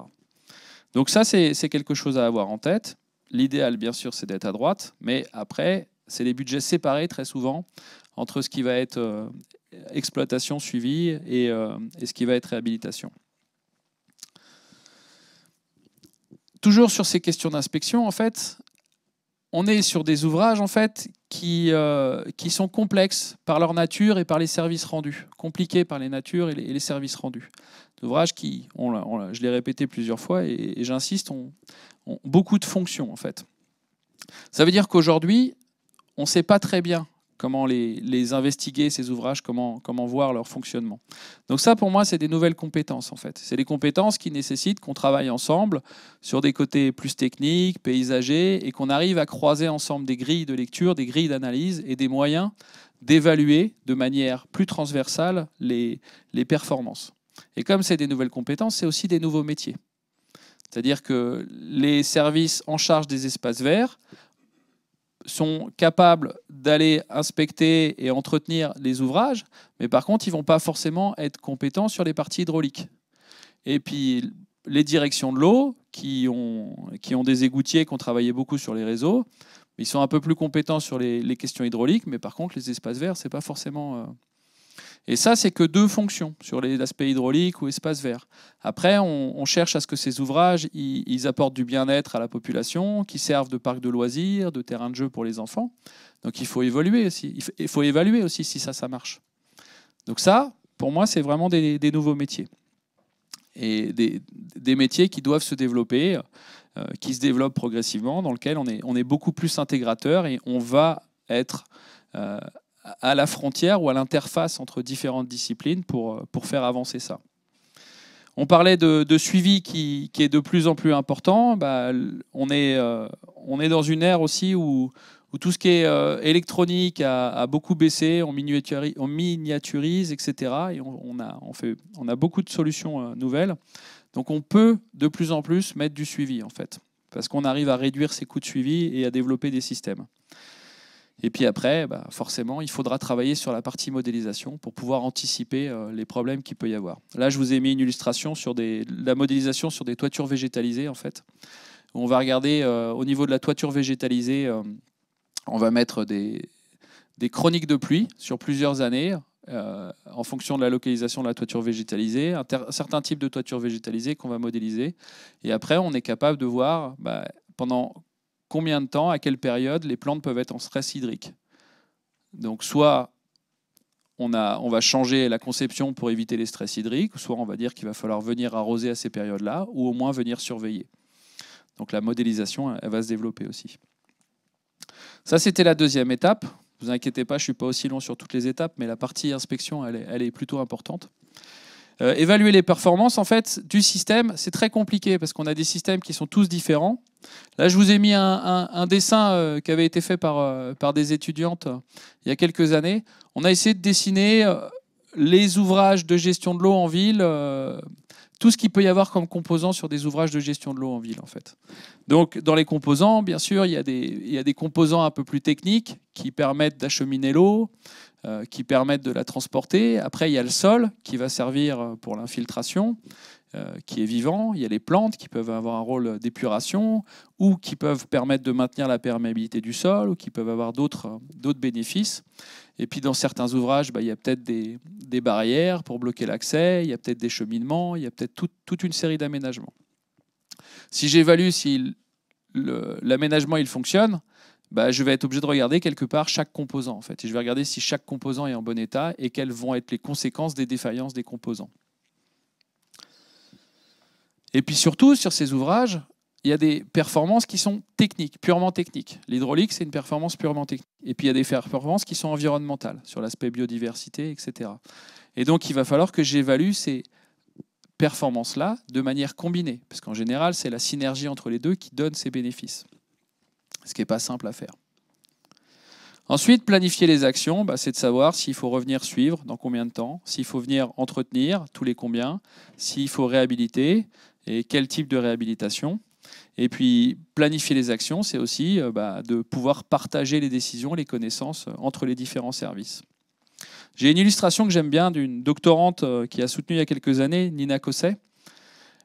Donc ça, c'est quelque chose à avoir en tête. L'idéal, bien sûr, c'est d'être à droite, mais après, c'est les budgets séparés très souvent entre ce qui va être euh, exploitation suivie euh, et, ce qui va être réhabilitation. Toujours sur ces questions d'inspection, en fait, on est sur des ouvrages en fait qui, euh, qui sont complexes par leur nature et par les services rendus, compliqués par les natures et les services rendus ouvrages qui, je l'ai répété plusieurs fois et, j'insiste, ont, beaucoup de fonctions en fait. Ça veut dire qu'aujourd'hui, on ne sait pas très bien comment les, investiguer, ces ouvrages, comment, comment voir leur fonctionnement. Donc ça, pour moi, c'est des nouvelles compétences, en fait. C'est des compétences qui nécessitent qu'on travaille ensemble sur des côtés plus techniques, paysagers, et qu'on arrive à croiser ensemble des grilles de lecture, des grilles d'analyse et des moyens d'évaluer de manière plus transversale les performances. Et comme c'est des nouvelles compétences, c'est aussi des nouveaux métiers. C'est-à-dire que les services en charge des espaces verts sont capables d'aller inspecter et entretenir les ouvrages, mais par contre, ils ne vont pas forcément être compétents sur les parties hydrauliques. Et puis, les directions de l'eau, qui ont, des égouttiers, qui ont travaillé beaucoup sur les réseaux, ils sont un peu plus compétents sur les, questions hydrauliques, mais par contre, les espaces verts, ce n'est pas forcément... Euh, et ça, c'est que deux fonctions sur l'aspect hydraulique ou espace vert. Après, on, cherche à ce que ces ouvrages, ils, apportent du bien-être à la population, qu'ils servent de parc de loisirs, de terrain de jeu pour les enfants. Donc il faut évoluer aussi. Il faut évaluer aussi si ça, ça marche. Donc ça, pour moi, c'est vraiment des, nouveaux métiers. Et des, métiers qui doivent se développer, euh, qui se développent progressivement, dans lesquels on est, on est beaucoup plus intégrateur et on va être euh, à la frontière ou à l'interface entre différentes disciplines pour, euh, pour faire avancer ça. On parlait de, suivi qui, est de plus en plus important. Bah, on, est, euh, on est dans une ère aussi où, où tout ce qui est euh, électronique a, beaucoup baissé, on miniaturise, miniaturise etc. Et on, a, on, fait, on a beaucoup de solutions nouvelles. Donc on peut de plus en plus mettre du suivi, en fait, parce qu'on arrive à réduire ses coûts de suivi et à développer des systèmes. Et puis après, bah, forcément, il faudra travailler sur la partie modélisation pour pouvoir anticiper euh, les problèmes qu'il peut y avoir. Là, je vous ai mis une illustration sur la modélisation sur des toitures végétalisées, en fait. On va regarder euh, au niveau de la toiture végétalisée, euh, on va mettre des, des, chroniques de pluie sur plusieurs années. en fonction de la localisation de la toiture végétalisée, un, types certain type de toiture végétalisée qu'on va modéliser. Et après, on est capable de voir bah, pendant combien de temps, à quelle période les plantes peuvent être en stress hydrique. Donc soit on, a, on va changer la conception pour éviter les stress hydriques, soit on va dire qu'il va falloir venir arroser à ces périodes-là, ou au moins venir surveiller. Donc la modélisation, elle va se développer aussi. Ça, c'était la deuxième étape. Ne vous inquiétez pas, je ne suis pas aussi long sur toutes les étapes, mais la partie inspection, elle est, plutôt importante. Euh, évaluer les performances en fait du système, c'est très compliqué parce qu'on a des systèmes qui sont tous différents Là, je vous ai mis un, dessin euh, qui avait été fait par, euh, par des étudiantes euh, il y a quelques années. On a essayé de dessiner les ouvrages de gestion de l'eau en ville, tout ce qu'il peut y avoir comme composant sur des ouvrages de gestion de l'eau en ville, en fait. Donc, dans les composants, bien sûr, il y a des, il y a des composants un peu plus techniques qui permettent d'acheminer l'eau, euh, qui permettent de la transporter. Après, il y a le sol qui va servir euh, pour l'infiltration, euh, qui est vivant. Il y a les plantes qui peuvent avoir un rôle d'épuration ou qui peuvent permettre de maintenir la perméabilité du sol ou qui peuvent avoir d'autres bénéfices. Et puis dans certains ouvrages, bah, il y a peut-être des, barrières pour bloquer l'accès, il y a peut-être des cheminements, il y a peut-être toute une série d'aménagements. Si j'évalue si l'aménagement il fonctionne, bah, je vais être obligé de regarder quelque part chaque composant fait. Et je vais regarder si chaque composant est en bon état et quelles vont être les conséquences des défaillances des composants. Et puis surtout, sur ces ouvrages, il y a des performances qui sont techniques, purement techniques. L'hydraulique, c'est une performance purement technique. Et puis il y a des performances qui sont environnementales, sur l'aspect biodiversité, etc. Et donc il va falloir que j'évalue ces performances-là de manière combinée, parce qu'en général, c'est la synergie entre les deux qui donne ces bénéfices ce qui n'est pas simple à faire. Ensuite, planifier les actions, bah, c'est de savoir s'il faut revenir suivre, dans combien de temps, s'il faut venir entretenir, tous les combien, s'il faut réhabiliter et quel type de réhabilitation. Et puis, planifier les actions, c'est aussi euh, bah, de pouvoir partager les décisions, les connaissances euh, entre les différents services. J'ai une illustration que j'aime bien d'une doctorante euh, qui a soutenu il y a quelques années, Nina Cosset,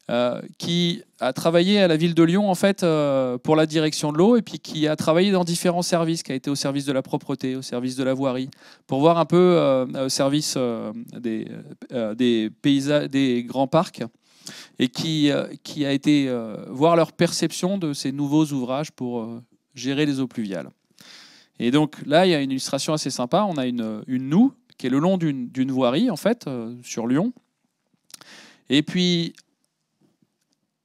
euh, qui a travaillé à la ville de Lyon en fait euh, pour la direction de l'eau et puis qui a travaillé dans différents services, qui a été au service de la propreté, au service de la voirie, pour voir un peu euh, au service des, des, paysages, des grands parcs et qui, qui a été voir leur perception de ces nouveaux ouvrages pour gérer les eaux pluviales. Et donc là, il y a une illustration assez sympa. On a une, une noue qui est le long d'une voirie en fait sur Lyon. Et puis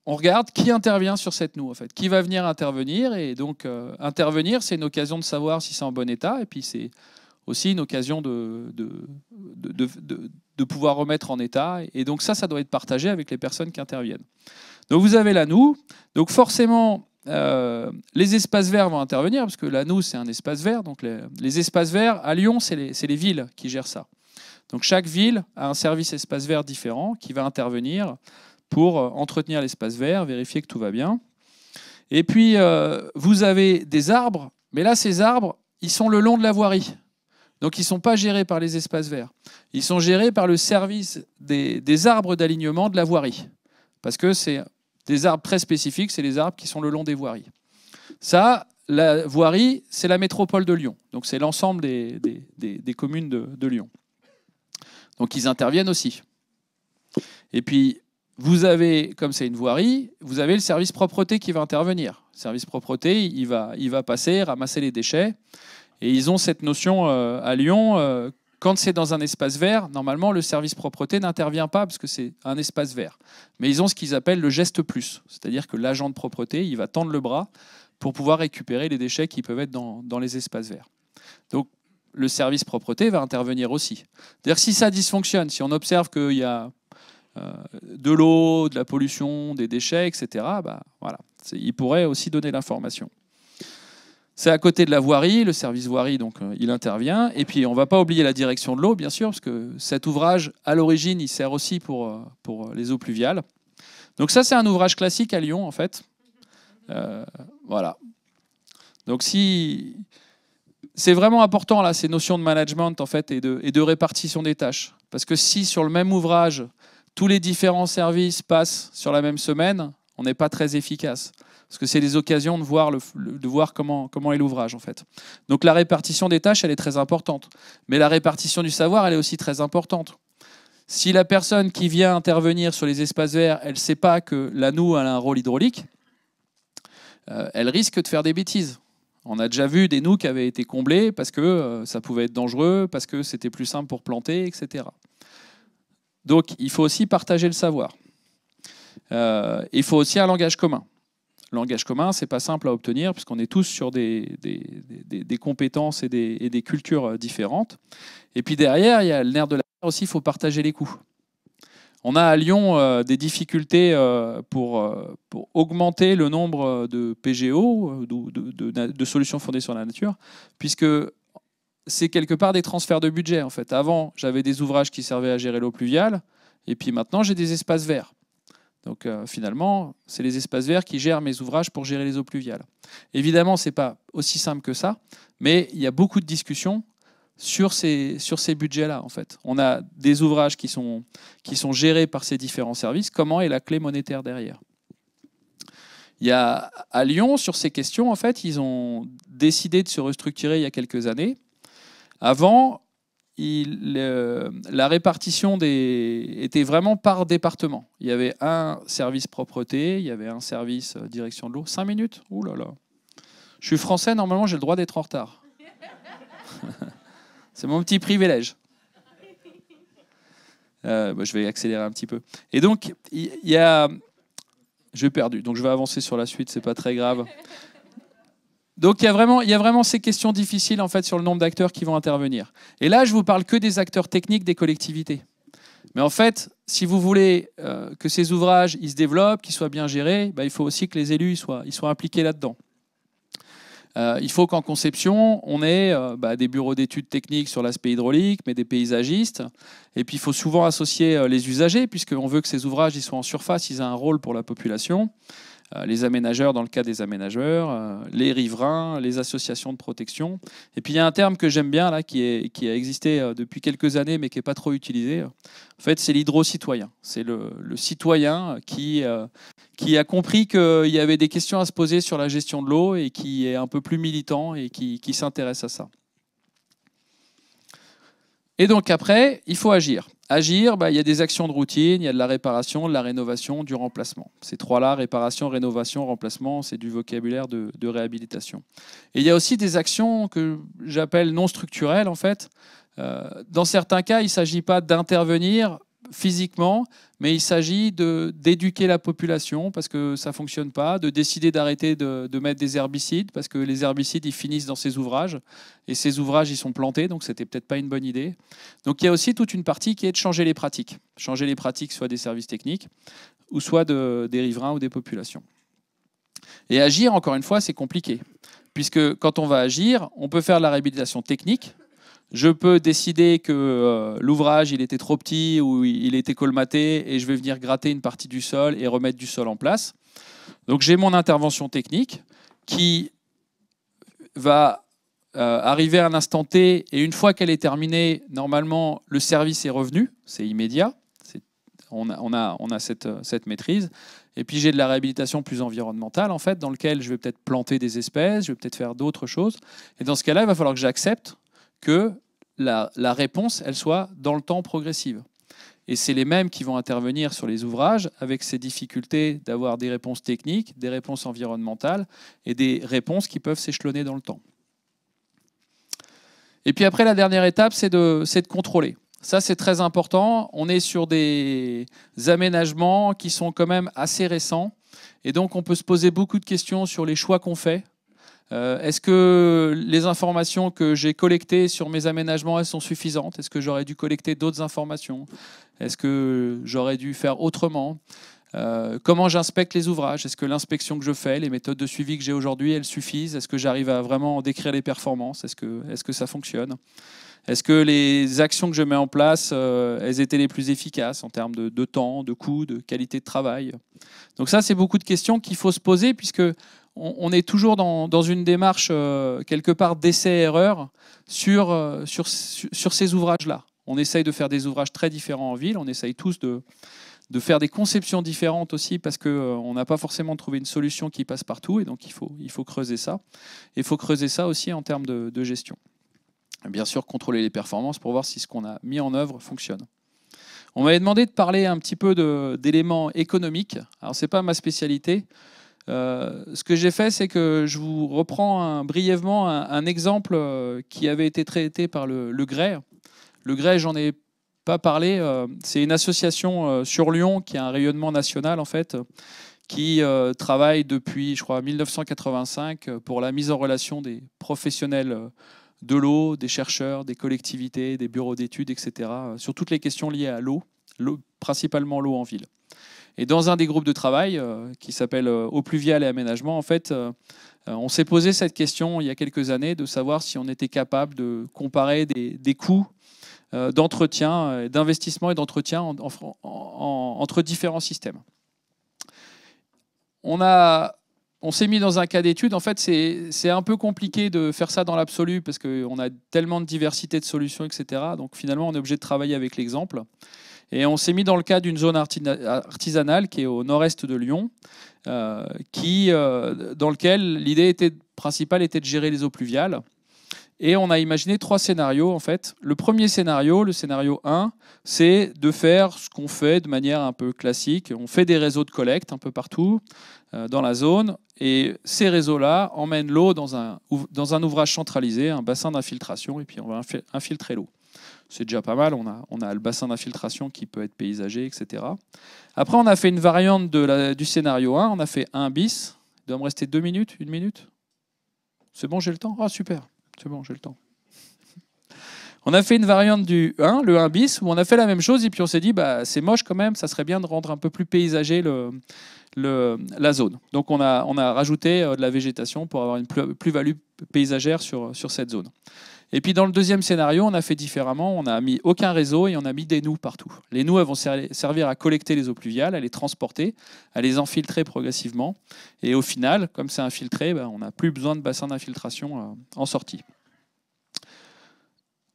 on regarde qui intervient sur cette noue, en fait, qui va venir intervenir. Et donc, euh, intervenir, c'est une occasion de savoir si c'est en bon état, et puis c'est aussi une occasion de de, pouvoir remettre en état. Et donc, ça, ça doit être partagé avec les personnes qui interviennent. Donc, vous avez la noue. Donc, forcément, euh, les espaces verts vont intervenir, parce que la noue, c'est un espace vert. Donc, les, espaces verts, à Lyon, c'est les, les, villes qui gèrent ça. Donc, chaque ville a un service espace vert différent qui va intervenir pour euh, entretenir l'espace vert, vérifier que tout va bien. Et puis, euh, vous avez des arbres, mais là, ces arbres, ils sont le long de la voirie. Donc, ils ne sont pas gérés par les espaces verts. Ils sont gérés par le service des, arbres d'alignement de la voirie. Parce que c'est des arbres très spécifiques, c'est les arbres qui sont le long des voiries. Ça, la voirie, c'est la métropole de Lyon. Donc, c'est l'ensemble des, communes de Lyon. Donc, ils interviennent aussi. Et puis, vous avez, comme c'est une voirie, vous avez le service propreté qui va intervenir. Le service propreté, il va, il va passer, ramasser les déchets. Et ils ont cette notion euh, à Lyon, euh, quand c'est dans un espace vert, normalement, le service propreté n'intervient pas parce que c'est un espace vert. Mais ils ont ce qu'ils appellent le geste plus. C'est-à-dire que l'agent de propreté, il va tendre le bras pour pouvoir récupérer les déchets qui peuvent être dans, dans les espaces verts. Donc, le service propreté va intervenir aussi. cest si ça dysfonctionne, si on observe qu'il y a euh, de l'eau, de la pollution, des déchets, etc., bah, voilà. il pourrait aussi donner l'information. C'est à côté de la voirie, le service voirie, donc euh, il intervient. Et puis on ne va pas oublier la direction de l'eau, bien sûr, parce que cet ouvrage, à l'origine, il sert aussi pour, euh, pour les eaux pluviales. Donc ça, c'est un ouvrage classique à Lyon, en fait. voilà. Donc si... C'est vraiment important, là, ces notions de management, en fait, et de répartition des tâches. Parce que si sur le même ouvrage, tous les différents services passent sur la même semaine, on n'est pas très efficace. Parce que c'est les occasions de voir, de voir comment, comment est l'ouvrage, en fait. Donc la répartition des tâches, elle est très importante. Mais la répartition du savoir, elle est aussi très importante. Si la personne qui vient intervenir sur les espaces verts, elle ne sait pas que la noue a un rôle hydraulique, euh, elle risque de faire des bêtises. On a déjà vu des noues qui avaient été comblés parce que euh, ça pouvait être dangereux, parce que c'était plus simple pour planter, etc. Donc il faut aussi partager le savoir. Euh, il faut aussi un langage commun. langage commun, c'est pas simple à obtenir puisqu'on est tous sur des, compétences et, des, cultures euh, différentes. Et puis derrière, il y a le nerf de la guerre aussi, il faut partager les coûts. On a à Lyon euh, des difficultés pour, augmenter le nombre de PGO, de, solutions fondées sur la nature, puisque c'est quelque part des transferts de budget en fait. Avant, j'avais des ouvrages qui servaient à gérer l'eau pluviale, et puis maintenant, j'ai des espaces verts. Donc euh, finalement, c'est les espaces verts qui gèrent mes ouvrages pour gérer les eaux pluviales. Évidemment, ce n'est pas aussi simple que ça, mais il y a beaucoup de discussions sur ces, sur ces budgets-là, en fait. On a des ouvrages qui sont, qui sont gérés par ces différents services. Comment est la clé monétaire derrière il a, à Lyon, sur ces questions, en fait, ils ont décidé de se restructurer il y a quelques années. Avant, il, la répartition des, était vraiment par département. Il y avait un service propreté, il y avait un service euh, direction de l'eau. Cinq minutes Ouh là là. Je suis français, normalement j'ai le droit d'être en retard. C'est mon petit privilège. Euh, bah, je vais accélérer un petit peu. Et donc, il J'ai perdu, donc je vais avancer sur la suite, c'est pas très grave. Donc il y, a vraiment, ces questions difficiles en fait sur le nombre d'acteurs qui vont intervenir. Et là, je vous parle que des acteurs techniques des collectivités. Mais en fait, si vous voulez euh, que ces ouvrages ils se développent, qu'ils soient bien gérés, bah, il faut aussi que les élus soient, impliqués là-dedans. Euh, il faut qu'en conception, on ait euh, bah, des bureaux d'études techniques sur l'aspect hydraulique, mais des paysagistes. Et puis, il faut souvent associer les usagers, puisqu'on veut que ces ouvrages ils soient en surface, ils aient un rôle pour la population. Euh, les aménageurs dans le cas des aménageurs, euh, les riverains, les associations de protection. Et puis il y a un terme que j'aime bien là, qui, a existé euh, depuis quelques années mais qui n'est pas trop utilisé. En fait, c'est l'hydrocitoyen. C'est le, citoyen qui, a compris qu'il y avait des questions à se poser sur la gestion de l'eau et qui est un peu plus militant et qui s'intéresse à ça. Et donc après, il faut agir. Agir, bah, il y a des actions de routine, il y a de la réparation, de la rénovation, du remplacement. Ces trois-là, réparation, rénovation, remplacement, c'est du vocabulaire de, réhabilitation. Et il y a aussi des actions que j'appelle non structurelles, en fait. Euh, dans certains cas, il ne s'agit pas d'intervenir physiquement, mais il s'agit d'éduquer la population parce que ça ne fonctionne pas, de décider d'arrêter de, mettre des herbicides parce que les herbicides, ils finissent dans ces ouvrages et ces ouvrages, ils sont plantés, donc c'était peut-être pas une bonne idée. Donc il y a aussi toute une partie qui est de changer les pratiques, changer les pratiques soit des services techniques ou soit de, des riverains ou des populations. Et agir, encore une fois, c'est compliqué, puisque quand on va agir, on peut faire de la réhabilitation technique, je peux décider que euh, l'ouvrage il était trop petit ou il était colmaté et je vais venir gratter une partie du sol et remettre du sol en place. Donc j'ai mon intervention technique qui va euh, arriver à un instant T et une fois qu'elle est terminée, normalement le service est revenu, c'est immédiat, on a, on a, on a cette, euh, cette maîtrise. Et puis j'ai de la réhabilitation plus environnementale, en fait, dans lequel je vais peut-être planter des espèces, je vais peut-être faire d'autres choses. Et dans ce cas-là, il va falloir que j'accepte que la, réponse, elle soit dans le temps progressive. Et c'est les mêmes qui vont intervenir sur les ouvrages avec ces difficultés d'avoir des réponses techniques, des réponses environnementales et des réponses qui peuvent s'échelonner dans le temps. Et puis après, la dernière étape, c'est de, de, contrôler. Ça, c'est très important. On est sur des aménagements qui sont quand même assez récents. Et donc, on peut se poser beaucoup de questions sur les choix qu'on fait, euh, est-ce que les informations que j'ai collectées sur mes aménagements, elles sont suffisantes Est-ce que j'aurais dû collecter d'autres informations Est-ce que j'aurais dû faire autrement euh, comment j'inspecte les ouvrages Est-ce que l'inspection que je fais, les méthodes de suivi que j'ai aujourd'hui, elles suffisent Est-ce que j'arrive à vraiment décrire les performances Est-ce que, est que ça fonctionne est-ce que les actions que je mets en place, euh, elles étaient les plus efficaces en termes de, de, temps, de coût, de qualité de travail Donc ça, c'est beaucoup de questions qu'il faut se poser puisque on, est toujours dans, une démarche euh, quelque part d'essai-erreur euh, sur, ces ouvrages-là. On essaye de faire des ouvrages très différents en ville, on essaye tous de, faire des conceptions différentes aussi parce qu'on euh, n'a pas forcément trouvé une solution qui passe partout et donc il faut, creuser ça. il faut creuser ça aussi en termes de, de, gestion. Bien sûr, contrôler les performances pour voir si ce qu'on a mis en œuvre fonctionne. On m'avait demandé de parler un petit peu d'éléments économiques. Alors, ce n'est pas ma spécialité. Euh, ce que j'ai fait, c'est que je vous reprends brièvement un, exemple euh, qui avait été traité par le, le Le GREI, j'en ai pas parlé, euh, c'est une association sur Lyon qui a un rayonnement national en fait, qui travaille depuis, je crois, 1985 pour la mise en relation des professionnels de l'eau, des chercheurs, des collectivités, des bureaux d'études, etc., sur toutes les questions liées à l'eau, principalement l'eau en ville. Et dans un des groupes de travail euh, qui s'appelle Eau euh, pluviale et aménagement, en fait, euh, on s'est posé cette question il y a quelques années de savoir si on était capable de comparer des, coûts d'entretien, d'investissement et d'entretien entre différents systèmes. On on s'est mis dans un cas d'étude. En fait, c'est un peu compliqué de faire ça dans l'absolu parce qu'on a tellement de diversité de solutions, etc. Donc finalement, on est obligé de travailler avec l'exemple. Et on s'est mis dans le cas d'une zone artisanale qui est au nord-est de Lyon, euh, qui, euh, dans lequel l'idée était, principale était de gérer les eaux pluviales. Et on a imaginé trois scénarios en fait. Le premier scénario, le scénario 1, c'est de faire ce qu'on fait de manière un peu classique. On fait des réseaux de collecte un peu partout euh, dans la zone. Et ces réseaux-là emmènent l'eau dans un, dans un ouvrage centralisé, un bassin d'infiltration, et puis on va infiltrer l'eau c'est déjà pas mal. On a, on a le bassin d'infiltration qui peut être paysager, etc. Après, on a fait une variante de la, du scénario 1. On a fait un bis. Il doit me rester deux minutes, une minute. C'est bon, j'ai le temps Ah, super. C'est bon, j'ai le temps. On a fait une variante du 1, le 1 bis, où on a fait la même chose et puis on s'est dit, bah, c'est moche quand même, ça serait bien de rendre un peu plus paysager le, le, la zone. Donc on a, on a rajouté euh, de la végétation pour avoir une plus-value paysagère sur, sur cette zone. Et puis dans le deuxième scénario, on a fait différemment, on n'a mis aucun réseau et on a mis des nous partout. Les nous, vont servir à collecter les eaux pluviales, à les transporter, à les infiltrer progressivement. Et au final, comme c'est infiltré, ben, on n'a plus besoin de bassin d'infiltration euh, en sortie.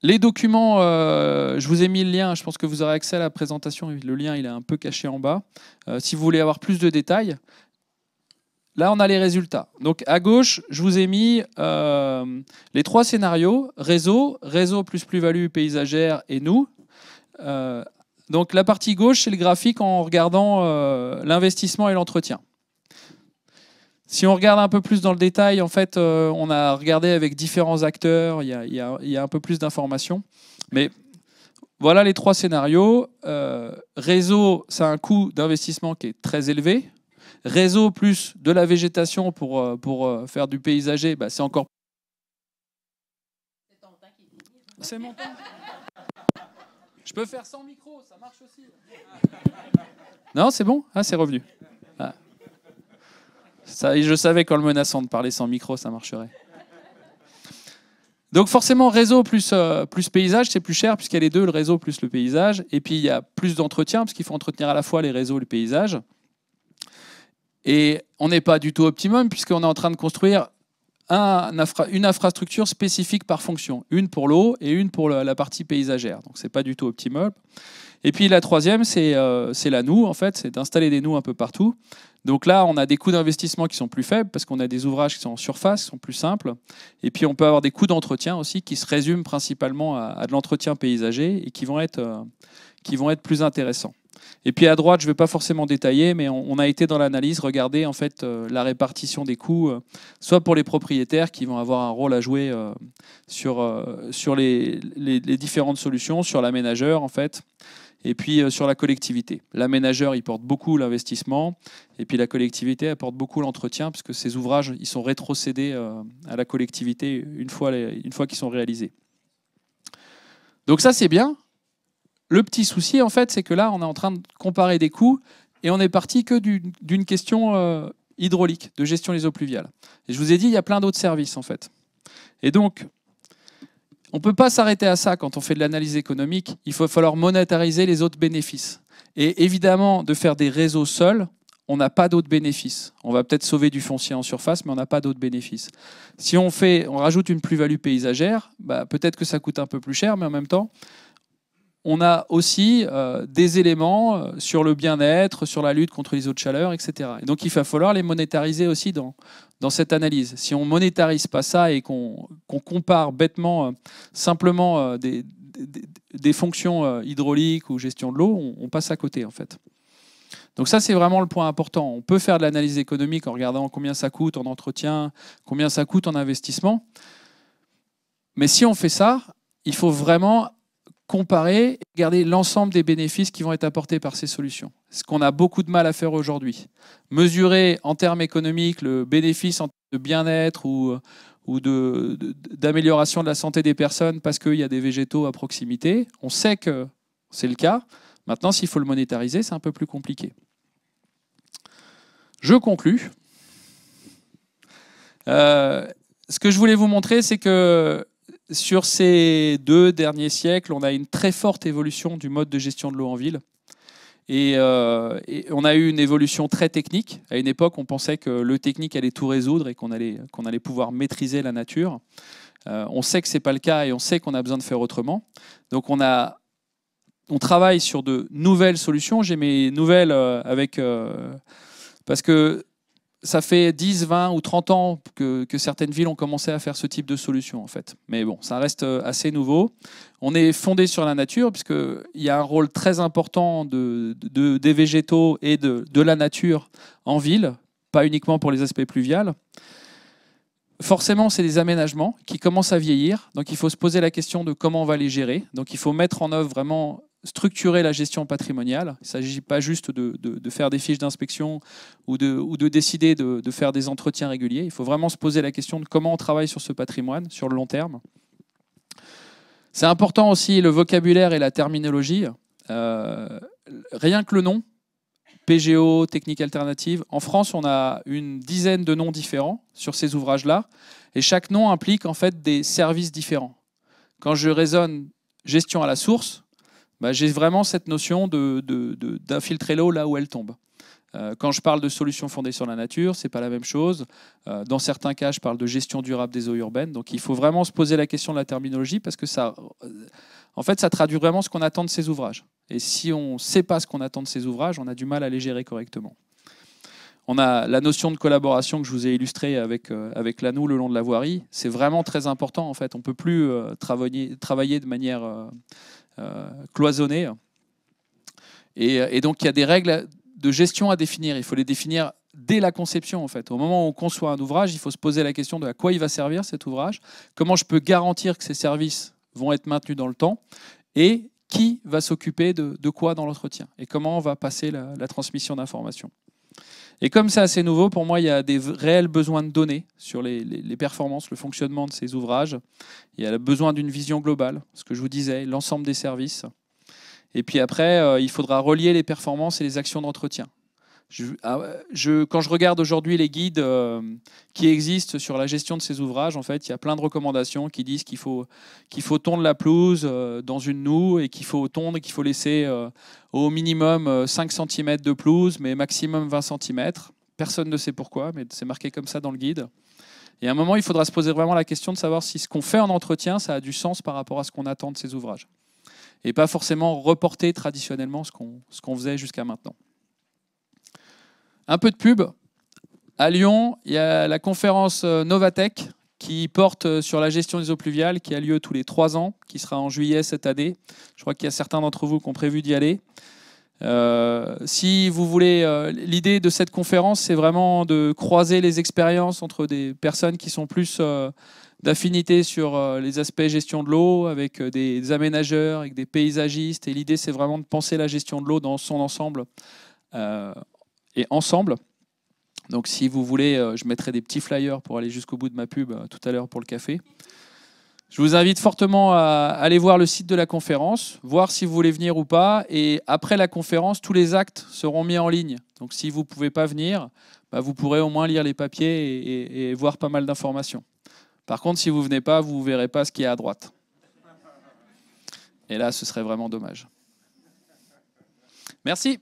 Les documents, euh, je vous ai mis le lien, je pense que vous aurez accès à la présentation, le lien il est un peu caché en bas. Euh, si vous voulez avoir plus de détails, Là, on a les résultats. Donc, à gauche, je vous ai mis euh, les trois scénarios réseau, réseau plus plus-value paysagère et nous. Euh, donc, la partie gauche, c'est le graphique en regardant euh, l'investissement et l'entretien. Si on regarde un peu plus dans le détail, en fait, on a regardé avec différents acteurs, il y a, un peu plus d'informations. Mais voilà les trois scénarios. réseau, c'est un coût d'investissement qui est très élevé réseau plus de la végétation pour, euh, pour euh, faire du paysager, bah, c'est encore. C'est mon temps. Je peux faire sans micro, ça marche aussi. Non, c'est bon Ah, c'est revenu. Ah. je savais qu'en le menaçant de parler sans micro, ça marcherait. Donc forcément, réseau plus, euh, plus paysage, c'est plus cher puisqu'il y a les deux, le réseau plus le paysage. Et puis il y a plus d'entretien parce qu'il faut entretenir à la fois les réseaux et le paysage. Et on n'est pas du tout optimum puisqu'on est en train de construire une infrastructure spécifique par fonction, une pour l'eau et une pour la, partie paysagère. Donc c'est pas du tout optimal. Et puis la troisième, euh, c'est la noue, en fait, c'est d'installer des noues un peu partout. Donc là, on a des coûts d'investissement qui sont plus faibles parce qu'on a des ouvrages qui sont en surface, qui sont plus simples. Et puis on peut avoir des coûts d'entretien aussi qui se résument principalement à, de l'entretien paysager et qui vont être, euh, qui vont être plus intéressants. Et puis à droite, je ne vais pas forcément détailler, mais on, a été dans l'analyse regarder en fait euh, la répartition des coûts, euh, soit pour les propriétaires qui vont avoir un rôle à jouer euh, sur, sur les, les, différentes solutions, sur l'aménageur en fait, et puis sur la collectivité. L'aménageur, il porte beaucoup l'investissement, et puis la collectivité, apporte beaucoup l'entretien, puisque ces ouvrages, ils sont rétrocédés à la collectivité une fois, une fois qu'ils sont réalisés. Donc ça, c'est bien, le petit souci, en fait, c'est que là, on est en train de comparer des coûts et on est parti que d'une question euh, hydraulique, de gestion des eaux pluviales. Et je vous ai dit, il y a plein d'autres services, en fait. Et donc, on ne peut pas s'arrêter à ça quand on fait de l'analyse économique. Il faut falloir monétariser les autres bénéfices. Et évidemment, de faire des réseaux seuls, on n'a pas d'autres bénéfices. On va peut-être sauver du foncier en surface, mais on n'a pas d'autres bénéfices. Si on, fait, on rajoute une plus-value paysagère, bah, peut-être que ça coûte un peu plus cher, mais en même temps, on a aussi euh, des éléments euh, sur le bien-être, sur la lutte contre les eaux de chaleur, etc. Et donc il va falloir les monétariser aussi dans, dans cette analyse. Si on ne monétarise pas ça et qu'on compare bêtement, euh, simplement des, fonctions hydrauliques ou gestion de l'eau, on, on, passe à côté en fait. Donc ça, c'est vraiment le point important. On peut faire de l'analyse économique en regardant combien ça coûte en entretien, combien ça coûte en investissement. Mais si on fait ça, il faut vraiment comparer et regarder l'ensemble des bénéfices qui vont être apportés par ces solutions. Ce qu'on a beaucoup de mal à faire aujourd'hui. Mesurer en termes économiques le bénéfice de bien-être ou, ou d'amélioration de, de la santé des personnes parce qu'il y a des végétaux à proximité, on sait que c'est le cas. Maintenant, s'il faut le monétariser, c'est un peu plus compliqué. Je conclue. Euh, ce que je voulais vous montrer, c'est que sur ces deux derniers siècles, on a une très forte évolution du mode de gestion de l'eau en ville. Euh, et, on a eu une évolution très technique. À une époque, on pensait que le technique allait tout résoudre et qu'on allait, qu'on allait pouvoir maîtriser la nature. Euh, on sait que ce n'est pas le cas et on sait qu'on a besoin de faire autrement. Donc on, a, on travaille sur de nouvelles solutions. J'ai mes nouvelles euh, avec... parce que ça fait 10, 20 ou 30 ans que, certaines villes ont commencé à faire ce type de solution, en fait. Mais bon, ça reste euh, assez nouveau. On est fondé sur la nature, puisqu'il y a un rôle très important des végétaux et de, de, la nature en ville, pas uniquement pour les aspects pluviales. Forcément, c'est des aménagements qui commencent à vieillir, donc il faut se poser la question de comment on va les gérer. Donc il faut mettre en œuvre vraiment structurer la gestion patrimoniale. Il ne s'agit pas juste de, faire des fiches d'inspection ou de, ou de, décider de, faire des entretiens réguliers. Il faut vraiment se poser la question de comment on travaille sur ce patrimoine sur le long terme. C'est important aussi le vocabulaire et la terminologie. Euh, rien que le nom, PGO, technique alternative, en France, on a une dizaine de noms différents sur ces ouvrages-là. Et chaque nom implique en fait des services différents. Quand je raisonne gestion à la source, bah, j'ai vraiment cette notion d'infiltrer l'eau là où elle tombe. Euh, quand je parle de solutions fondées sur la nature, ce n'est pas la même chose. Euh, dans certains cas, je parle de gestion durable des eaux urbaines. Donc, il faut vraiment se poser la question de la terminologie parce que ça, euh, en fait, ça traduit vraiment ce qu'on attend de ces ouvrages. Et si on ne sait pas ce qu'on attend de ces ouvrages, on a du mal à les gérer correctement. On a la notion de collaboration que je vous ai illustrée avec, l'Anou le long de la voirie. C'est vraiment très important en fait. On ne peut plus travailler, de manière euh, cloisonné. Euh, et, donc, il y a des règles de gestion à définir. Il faut les définir dès la conception, en fait. Au moment où on conçoit un ouvrage, il faut se poser la question de à quoi il va servir cet ouvrage, comment je peux garantir que ces services vont être maintenus dans le temps, et qui va s'occuper de, de, quoi dans l'entretien, et comment on va passer la, la transmission d'informations. Et comme c'est assez nouveau, pour moi, il y a des réels besoins de données sur les, performances, le fonctionnement de ces ouvrages. Il y a besoin d'une vision globale, ce que je vous disais, l'ensemble des services. Et puis après, euh, il faudra relier les performances et les actions d'entretien. Ah je, quand je regarde aujourd'hui les guides euh, qui existent sur la gestion de ces ouvrages, en fait, il y a plein de recommandations qui disent qu'il faut, qu'il faut tondre la pelouse euh, dans une noue et qu'il faut tondre qu'il faut laisser euh, au minimum 5 cm de pelouse, mais maximum 20 cm. Personne ne sait pourquoi, mais c'est marqué comme ça dans le guide. Et à un moment, il faudra se poser vraiment la question de savoir si ce qu'on fait en entretien, ça a du sens par rapport à ce qu'on attend de ces ouvrages. Et pas forcément reporter traditionnellement ce qu'on faisait jusqu'à maintenant. Un peu de pub. À Lyon, il y a la conférence euh, Novatech qui porte euh, sur la gestion des eaux pluviales, qui a lieu tous les trois ans, qui sera en juillet cette année. Je crois qu'il y a certains d'entre vous qui ont prévu d'y aller. Euh, si vous voulez, l'idée de cette conférence, c'est vraiment de croiser les expériences entre des personnes qui sont plus d'affinité sur les aspects gestion de l'eau, avec des, aménageurs, avec des paysagistes. Et l'idée, c'est vraiment de penser la gestion de l'eau dans son ensemble, ensemble. Donc si vous voulez, euh, je mettrai des petits flyers pour aller jusqu'au bout de ma pub euh, tout à l'heure pour le café. Je vous invite fortement à aller voir le site de la conférence, voir si vous voulez venir ou pas. Et après la conférence, tous les actes seront mis en ligne. Donc si vous ne pouvez pas venir, bah, vous pourrez au moins lire les papiers et, voir pas mal d'informations. Par contre, si vous ne venez pas, vous ne verrez pas ce qui est à droite. Et là, ce serait vraiment dommage. Merci.